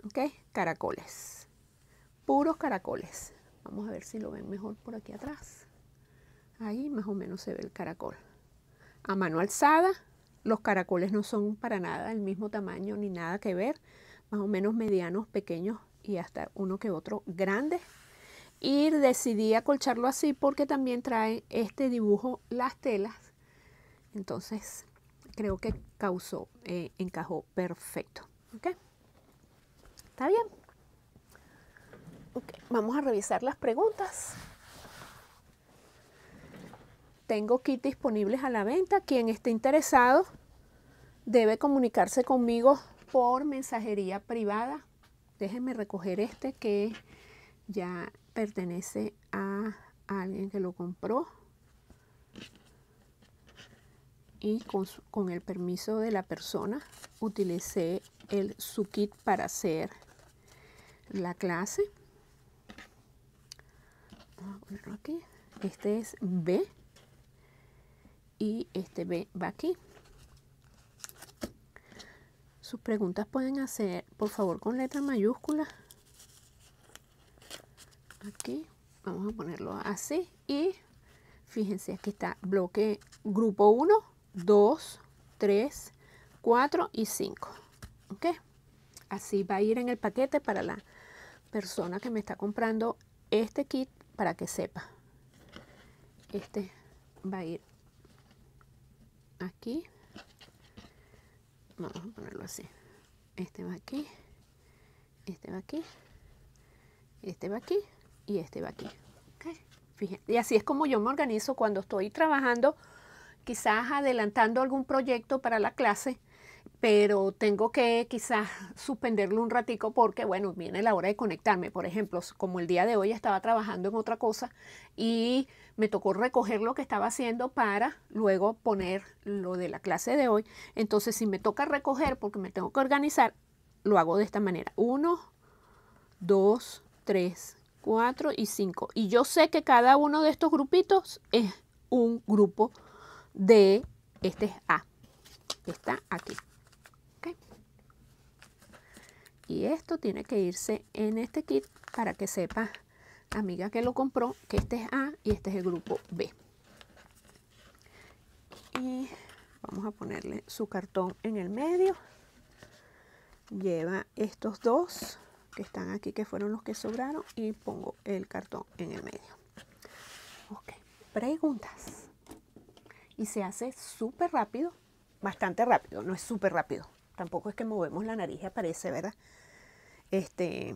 ¿Ok? Caracoles puros caracoles. Vamos a ver si lo ven mejor por aquí atrás. Ahí más o menos se ve el caracol. A mano alzada, los caracoles no son para nada del mismo tamaño ni nada que ver. Más o menos medianos, pequeños y hasta uno que otro grande. Y decidí acolcharlo así porque también trae este dibujo las telas. Entonces creo que causó, eh, encajó perfecto. ¿Ok? ¿Está bien? vamos a revisar las preguntas. Tengo kits disponibles a la venta. Quien esté interesado debe comunicarse conmigo por mensajería privada. Déjenme recoger este que ya pertenece a alguien que lo compró. Y con, con el permiso de la persona utilicé el su kit para hacer la clase vamos a ponerlo aquí este es B y este B va aquí sus preguntas pueden hacer por favor con letra mayúscula aquí vamos a ponerlo así y fíjense aquí está bloque grupo 1 2 3 4 y 5 ok así va a ir en el paquete para la persona que me está comprando este kit para que sepa. Este va a ir aquí. Vamos a ponerlo así. Este va aquí. Este va aquí. Este va aquí. Y este va aquí. Y así es como yo me organizo cuando estoy trabajando, quizás adelantando algún proyecto para la clase pero tengo que quizás suspenderlo un ratico porque, bueno, viene la hora de conectarme. Por ejemplo, como el día de hoy estaba trabajando en otra cosa y me tocó recoger lo que estaba haciendo para luego poner lo de la clase de hoy. Entonces, si me toca recoger porque me tengo que organizar, lo hago de esta manera. Uno, dos, tres, cuatro y cinco. Y yo sé que cada uno de estos grupitos es un grupo de, este es A, está aquí. Y esto tiene que irse en este kit para que sepa, amiga que lo compró, que este es A y este es el grupo B. Y vamos a ponerle su cartón en el medio. Lleva estos dos que están aquí, que fueron los que sobraron, y pongo el cartón en el medio. Ok, preguntas. Y se hace súper rápido, bastante rápido, no es súper rápido. Tampoco es que movemos la nariz y aparece, ¿verdad? Este,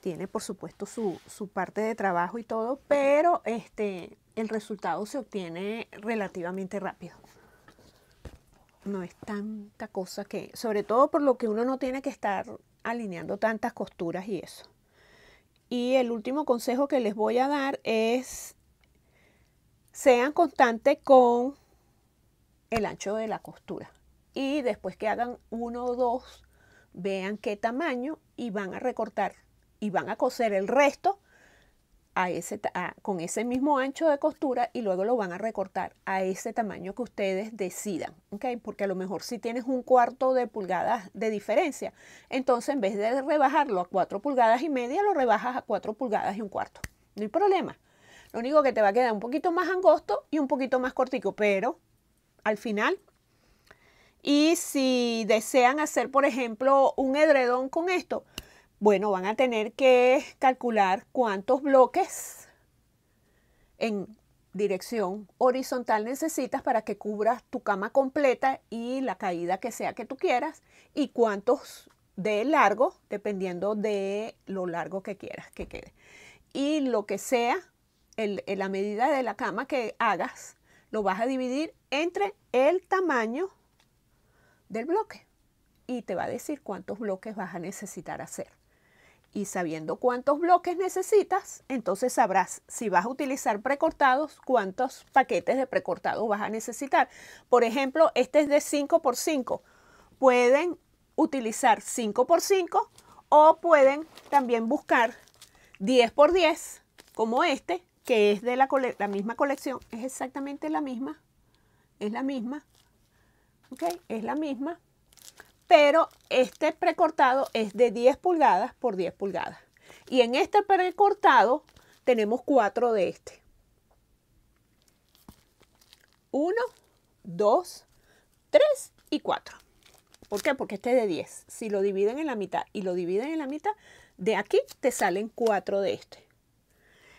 tiene por supuesto su, su, parte de trabajo y todo, pero este, el resultado se obtiene relativamente rápido. No es tanta cosa que, sobre todo por lo que uno no tiene que estar alineando tantas costuras y eso. Y el último consejo que les voy a dar es, sean constantes con el ancho de la costura. Y después que hagan uno o dos vean qué tamaño y van a recortar y van a coser el resto a ese, con ese mismo ancho de costura y luego lo van a recortar a ese tamaño que ustedes decidan, ¿okay? Porque a lo mejor si tienes un cuarto de pulgadas de diferencia, entonces en vez de rebajarlo a cuatro pulgadas y media, lo rebajas a cuatro pulgadas y un cuarto. No hay problema. Lo único que te va a quedar un poquito más angosto y un poquito más cortico, pero al final y si desean hacer, por ejemplo, un edredón con esto, bueno, van a tener que calcular cuántos bloques en dirección horizontal necesitas para que cubras tu cama completa y la caída que sea que tú quieras y cuántos de largo, dependiendo de lo largo que quieras que quede. Y lo que sea, la medida de la cama que hagas, lo vas a dividir entre el tamaño del bloque y te va a decir cuántos bloques vas a necesitar hacer. Y sabiendo cuántos bloques necesitas, entonces sabrás si vas a utilizar precortados, cuántos paquetes de precortado vas a necesitar. Por ejemplo, este es de 5x5. Pueden utilizar 5x5 o pueden también buscar 10x10 como este, que es de la, la misma colección. Es exactamente la misma. Es la misma es la misma, pero este precortado es de 10 pulgadas por 10 pulgadas. Y en este precortado tenemos 4 de este. 1, 2, 3 y 4. ¿Por qué? Porque este es de 10. Si lo dividen en la mitad y lo dividen en la mitad, de aquí te salen 4 de este.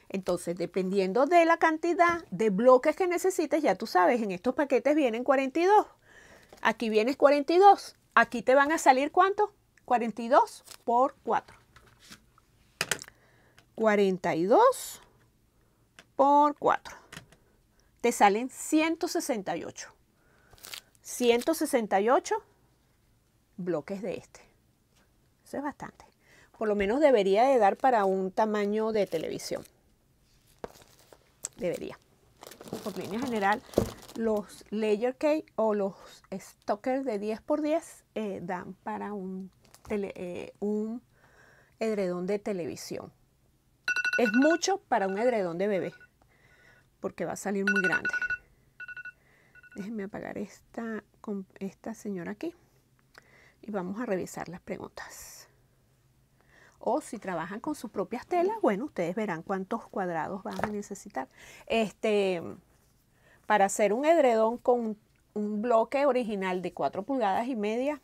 Entonces, dependiendo de la cantidad de bloques que necesites, ya tú sabes, en estos paquetes vienen 42. Aquí vienes 42. Aquí te van a salir cuánto? 42 por 4. 42 por 4. Te salen 168. 168 bloques de este. Eso es bastante. Por lo menos debería de dar para un tamaño de televisión. Debería por línea general, los layer cake o los stockers de 10x10 eh, dan para un, eh, un edredón de televisión. Es mucho para un edredón de bebé, porque va a salir muy grande. Déjenme apagar esta, esta señora aquí y vamos a revisar las preguntas. O si trabajan con sus propias telas, bueno, ustedes verán cuántos cuadrados van a necesitar. Este, para hacer un edredón con un bloque original de 4 pulgadas y media,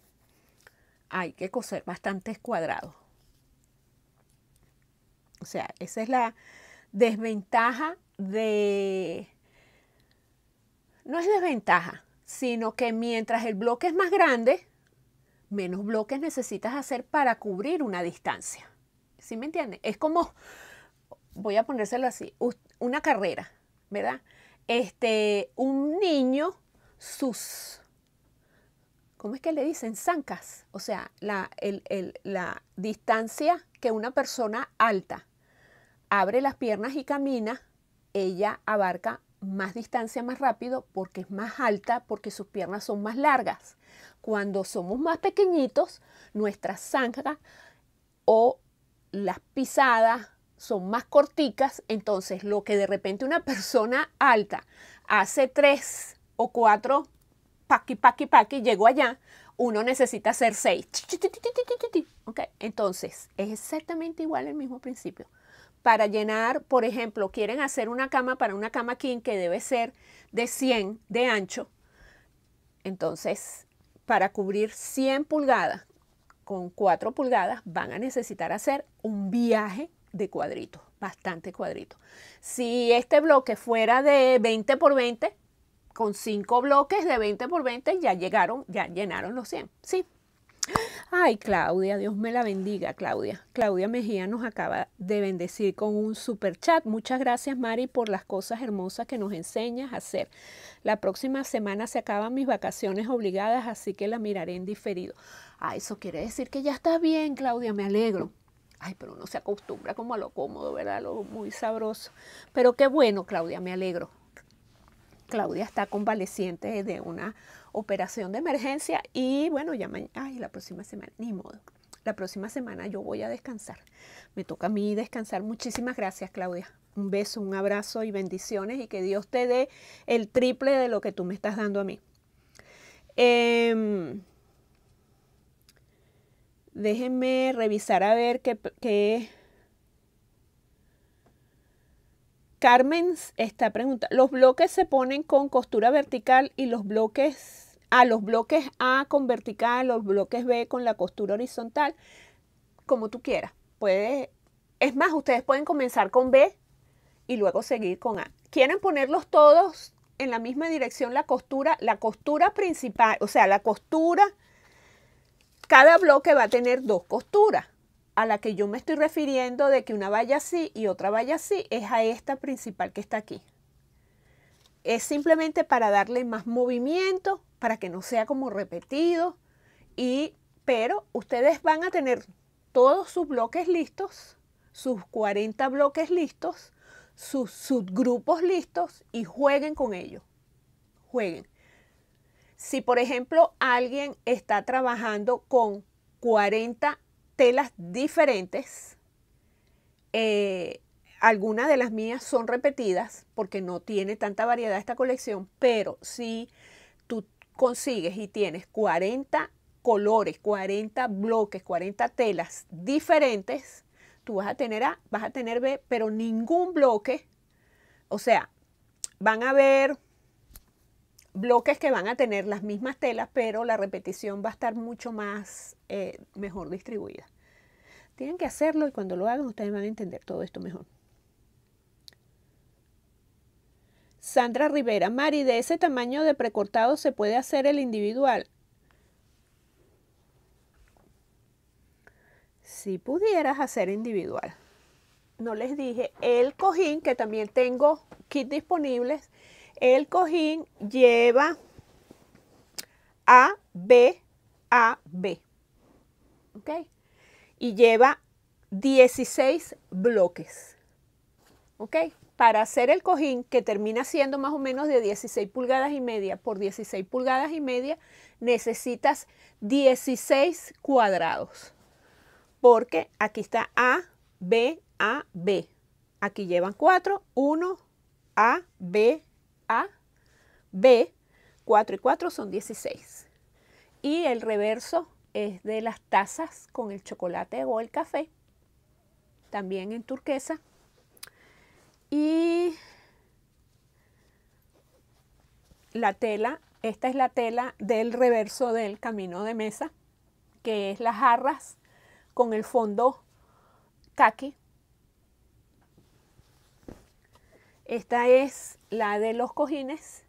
hay que coser bastantes cuadrados. O sea, esa es la desventaja de... No es desventaja, sino que mientras el bloque es más grande, menos bloques necesitas hacer para cubrir una distancia. ¿Sí me entiende? Es como, voy a ponérselo así, una carrera, ¿verdad? Este, un niño, sus, ¿cómo es que le dicen? Zancas, o sea, la, la distancia que una persona alta abre las piernas y camina, ella abarca más distancia más rápido porque es más alta, porque sus piernas son más largas. Cuando somos más pequeñitos, nuestra zanja o las pisadas son más corticas, entonces lo que de repente una persona alta hace tres o cuatro paqui, paqui, paqui, llegó allá, uno necesita hacer seis. Okay. Entonces, es exactamente igual el mismo principio. Para llenar, por ejemplo, quieren hacer una cama para una cama king que debe ser de 100 de ancho. Entonces, para cubrir 100 pulgadas, con 4 pulgadas van a necesitar hacer un viaje de cuadritos, bastante cuadritos. Si este bloque fuera de 20 por 20, con 5 bloques de 20 por 20 ya llegaron, ya llenaron los 100, ¿sí? Ay, Claudia, Dios me la bendiga, Claudia. Claudia Mejía nos acaba de bendecir con un super chat. Muchas gracias, Mari, por las cosas hermosas que nos enseñas a hacer. La próxima semana se acaban mis vacaciones obligadas, así que la miraré en diferido. Ah, eso quiere decir que ya está bien, Claudia, me alegro. Ay, pero uno se acostumbra como a lo cómodo, ¿verdad? Lo muy sabroso. Pero qué bueno, Claudia, me alegro. Claudia está convaleciente de una operación de emergencia y bueno, ya mañana, ay, la próxima semana, ni modo. La próxima semana yo voy a descansar. Me toca a mí descansar. Muchísimas gracias, Claudia. Un beso, un abrazo y bendiciones y que Dios te dé el triple de lo que tú me estás dando a mí. Em, déjenme revisar a ver qué Carmen esta pregunta, los bloques se ponen con costura vertical y los bloques a los bloques A con vertical, los bloques B con la costura horizontal, como tú quieras. Puedes, es más, ustedes pueden comenzar con B y luego seguir con A. ¿Quieren ponerlos todos en la misma dirección la costura? La costura principal, o sea, la costura, cada bloque va a tener dos costuras a la que yo me estoy refiriendo de que una vaya así y otra vaya así es a esta principal que está aquí. Es simplemente para darle más movimiento, para que no sea como repetido. Y, pero ustedes van a tener todos sus bloques listos, sus 40 bloques listos, sus subgrupos listos y jueguen con ellos. Jueguen. Si por ejemplo alguien está trabajando con 40 telas diferentes. Eh, algunas de las mías son repetidas porque no tiene tanta variedad esta colección, pero si tú consigues y tienes 40 colores, 40 bloques, 40 telas diferentes, tú vas a tener A, vas a tener B, pero ningún bloque, o sea, van a haber bloques que van a tener las mismas telas, pero la repetición va a estar mucho más eh, mejor distribuida. Tienen que hacerlo y cuando lo hagan ustedes van a entender todo esto mejor. Sandra Rivera, Mari, de ese tamaño de precortado se puede hacer el individual. Si pudieras hacer individual. No les dije el cojín, que también tengo kit disponibles. El cojín lleva A, B, A, B. ¿Ok? y lleva 16 bloques. ¿Ok? Para hacer el cojín, que termina siendo más o menos de 16 pulgadas y media por 16 pulgadas y media, necesitas 16 cuadrados. Porque aquí está A, B, A, B. Aquí llevan 4, 1, A, B, A, B. 4 y 4 son 16. Y el reverso es de las tazas con el chocolate o el café, también en turquesa. Y la tela, esta es la tela del reverso del camino de mesa, que es las jarras con el fondo kaki. Esta es la de los cojines,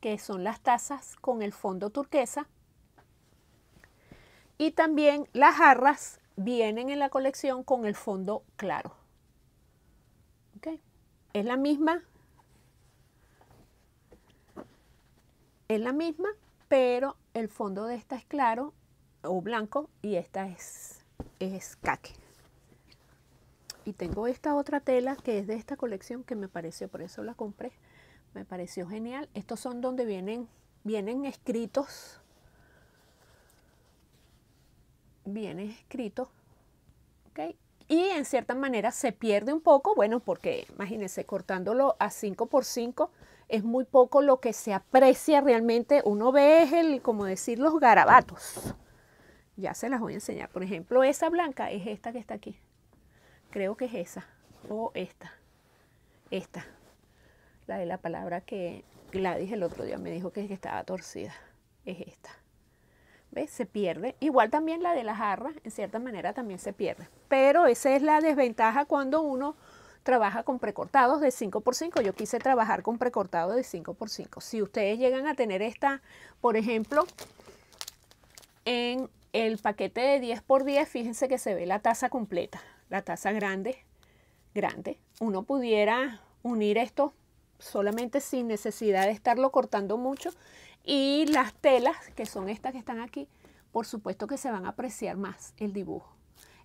que son las tazas con el fondo turquesa. Y también las jarras vienen en la colección con el fondo claro. Es la misma. Es la misma, pero el fondo de esta es claro o blanco y esta es, es caque. Y tengo esta otra tela que es de esta colección que me pareció, por eso la compré. Me pareció genial. Estos son donde vienen, vienen escritos Bien escrito, Y en cierta manera se pierde un poco, bueno, porque imagínense, cortándolo a 5 por 5 es muy poco lo que se aprecia realmente. Uno ve el, como decir, los garabatos. Ya se las voy a enseñar. Por ejemplo, esa blanca es esta que está aquí. Creo que es esa. O esta. Esta. La de la palabra que Gladys el otro día me dijo que estaba torcida. Es esta. Se pierde. Igual también la de las jarra, en cierta manera también se pierde. Pero esa es la desventaja cuando uno trabaja con precortados de 5x5. Yo quise trabajar con precortado de 5x5. Si ustedes llegan a tener esta, por ejemplo, en el paquete de 10x10, fíjense que se ve la taza completa, la taza grande, grande. Uno pudiera unir esto solamente sin necesidad de estarlo cortando mucho y las telas, que son estas que están aquí, por supuesto que se van a apreciar más el dibujo.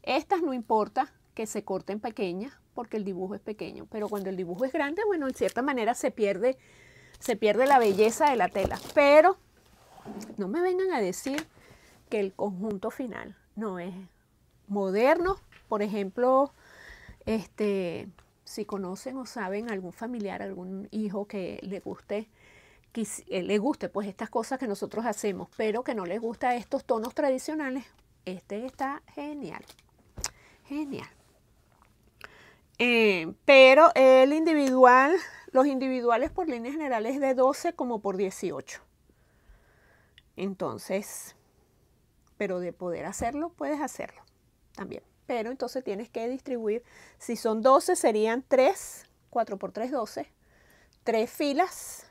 Estas no importa que se corten pequeñas porque el dibujo es pequeño, pero cuando el dibujo es grande, bueno, en cierta manera se pierde, se pierde la belleza de la tela. Pero no me vengan a decir que el conjunto final no es moderno. Por ejemplo, este, si conocen o saben algún familiar, algún hijo que le guste que eh, le guste pues estas cosas que nosotros hacemos, pero que no les gusta estos tonos tradicionales, este está genial, genial. Eh, pero el individual, los individuales por líneas generales de 12 como por 18. Entonces, pero de poder hacerlo, puedes hacerlo también. Pero entonces tienes que distribuir, si son 12 serían 3, 4 por 3, 12, 3 filas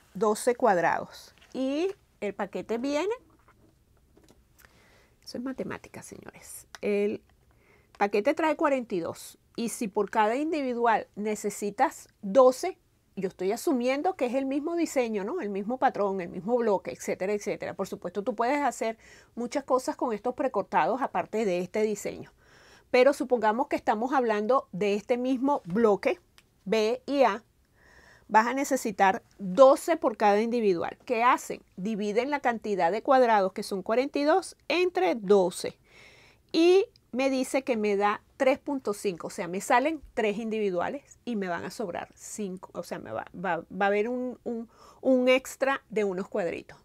12 cuadrados. Y el paquete viene, eso es matemática, señores. El paquete trae 42. Y si por cada individual necesitas 12, yo estoy asumiendo que es el mismo diseño, ¿no? El mismo patrón, el mismo bloque, etcétera, etcétera. Por supuesto, tú puedes hacer muchas cosas con estos precortados aparte de este diseño. Pero supongamos que estamos hablando de este mismo bloque, B y A, vas a necesitar 12 por cada individual. ¿Qué hacen? Dividen la cantidad de cuadrados, que son 42, entre 12. Y me dice que me da 3.5, o sea, me salen 3 individuales y me van a sobrar 5, o sea, me va, a haber un, un extra de unos cuadritos.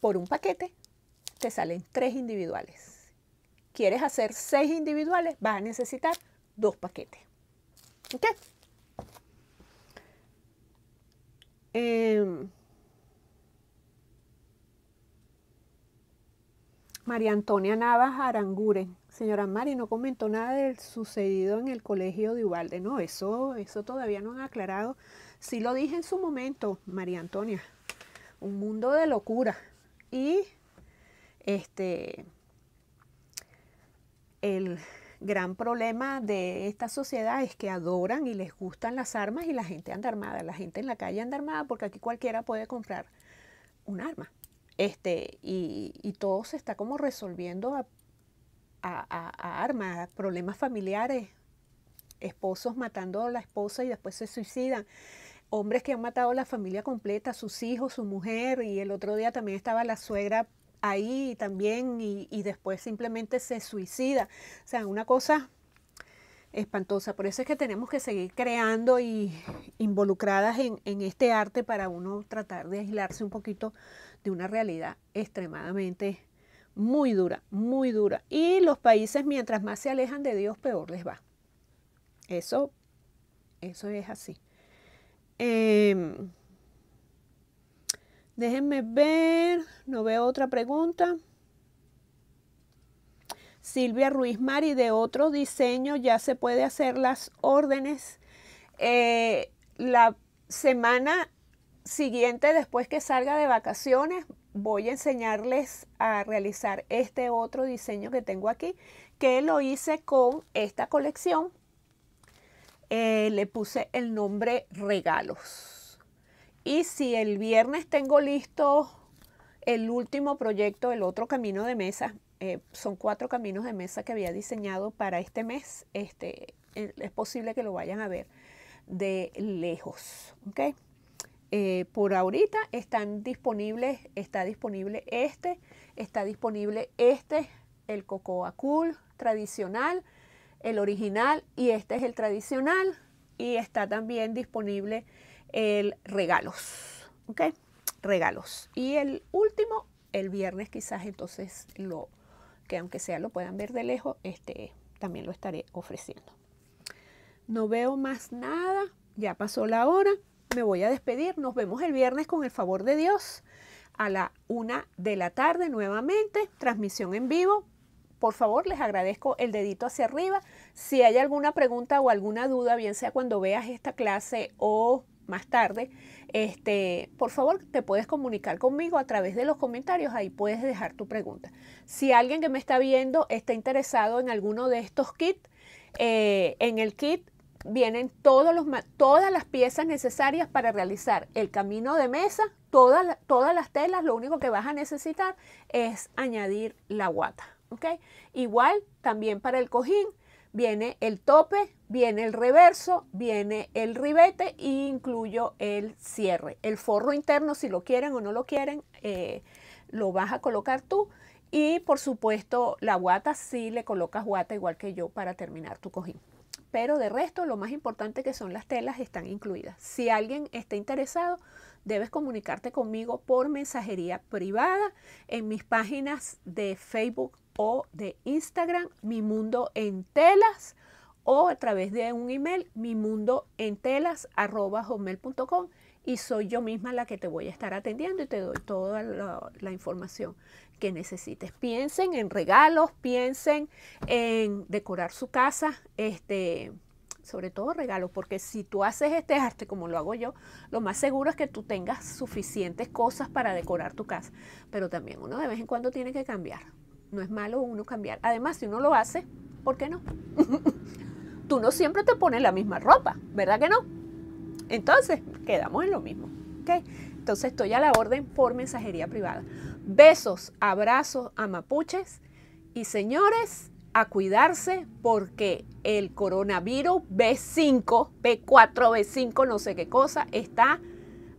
Por un paquete te salen 3 individuales. ¿Quieres hacer 6 individuales? Vas a necesitar 2 paquetes. Em, María Antonia Navas Aranguren. Señora Mari, no comentó nada del sucedido en el colegio de Ubalde. No, eso, eso todavía no han aclarado. Sí lo dije en su momento, María Antonia. Un mundo de locura. Y este el gran problema de esta sociedad es que adoran y les gustan las armas y la gente anda armada. La gente en la calle anda armada porque aquí cualquiera puede comprar un arma. Este, y, y todo se está como resolviendo a, a, a armas, problemas familiares, esposos matando a la esposa y después se suicidan hombres que han matado a la familia completa, sus hijos, su mujer, y el otro día también estaba la suegra ahí también y, después simplemente se suicida. O sea, una cosa espantosa. Por eso es que tenemos que seguir creando y involucradas en, en, este arte para uno tratar de aislarse un poquito de una realidad extremadamente muy dura, muy dura. Y los países mientras más se alejan de Dios, peor les va. Eso, eso es así. Em, Déjenme ver, no veo otra pregunta. Silvia Ruiz Mari de otro diseño ya se puede hacer las órdenes. Eh, la semana siguiente, después que salga de vacaciones, voy a enseñarles a realizar este otro diseño que tengo aquí, que lo hice con esta colección. Eh, le puse el nombre regalos. Y si el viernes tengo listo el último proyecto, el otro camino de mesa, eh, son cuatro caminos de mesa que había diseñado para este mes, este, eh, es posible que lo vayan a ver de lejos. Eh, por ahorita están disponibles, está disponible este, está disponible este, el cocoa cool tradicional, el original y este es el tradicional y está también disponible el regalos, ¿ok? Regalos. Y el último, el viernes quizás entonces lo, que aunque sea lo puedan ver de lejos, este, también lo estaré ofreciendo. No veo más nada, ya pasó la hora, me voy a despedir, nos vemos el viernes con el favor de Dios a la una de la tarde nuevamente, transmisión en vivo. Por favor, les agradezco el dedito hacia arriba. Si hay alguna pregunta o alguna duda, bien sea cuando veas esta clase o más tarde, este, por favor te puedes comunicar conmigo a través de los comentarios, ahí puedes dejar tu pregunta. Si alguien que me está viendo está interesado en alguno de estos kits, eh, en el kit vienen todos los, todas las piezas necesarias para realizar el camino de mesa, todas, todas las telas, lo único que vas a necesitar es añadir la guata. ¿okay? Igual también para el cojín viene el tope, viene el reverso, viene el ribete e incluyo el cierre. El forro interno, si lo quieren o no lo quieren, eh, lo vas a colocar tú. Y por supuesto la guata, si le colocas guata igual que yo para terminar tu cojín. Pero de resto, lo más importante que son las telas están incluidas. Si alguien está interesado, debes comunicarte conmigo por mensajería privada en mis páginas de Facebook o de Instagram, Mi Mundo en Telas o a través de un email mimundoentelas.com y soy yo misma la que te voy a estar atendiendo y te doy toda la, información que necesites. Piensen en regalos, piensen en decorar su casa, este, sobre todo regalos, porque si tú haces este arte como lo hago yo, lo más seguro es que tú tengas suficientes cosas para decorar tu casa, pero también uno de vez en cuando tiene que cambiar. No es malo uno cambiar. Además, si uno lo hace, ¿por qué no? tú no siempre te pones la misma ropa, ¿verdad que no? Entonces, quedamos en lo mismo. ¿okay? Entonces, estoy a la orden por mensajería privada. Besos, abrazos a mapuches y señores, a cuidarse porque el coronavirus B5, B4, B5, no sé qué cosa, está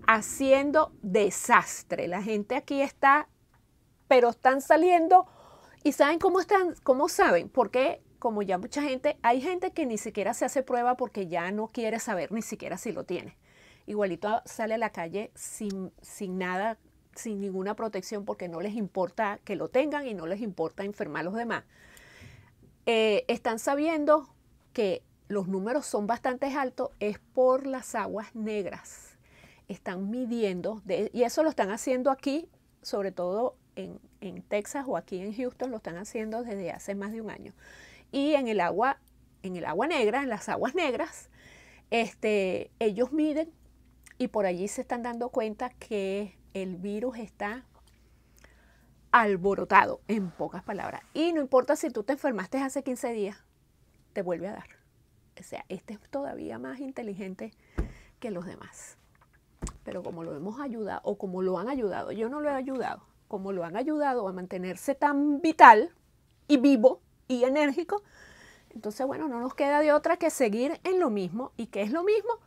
haciendo desastre. La gente aquí está, pero están saliendo. ¿Y saben cómo están? ¿Cómo saben? Porque como ya mucha gente, hay gente que ni siquiera se hace prueba porque ya no quiere saber ni siquiera si lo tiene. Igualito sale a la calle sin, nada, sin ninguna protección porque no les importa que lo tengan y no les importa enfermar a los demás. Eh, están sabiendo que los números son bastante altos, es por las aguas negras. Están midiendo, y eso lo están haciendo aquí, sobre todo en Texas o aquí en Houston, lo están haciendo desde hace más de un año y en el agua, en el agua negra, en las aguas negras, este, ellos miden y por allí se están dando cuenta que el virus está alborotado, en pocas palabras. Y no importa si tú te enfermaste hace 15 días, te vuelve a dar. O sea, este es todavía más inteligente que los demás. Pero como lo hemos ayudado, o como lo han ayudado, yo no lo he ayudado, como lo han ayudado a mantenerse tan vital y vivo, y enérgico. Entonces, bueno, no nos queda de otra que seguir en lo mismo. ¿Y qué es lo mismo?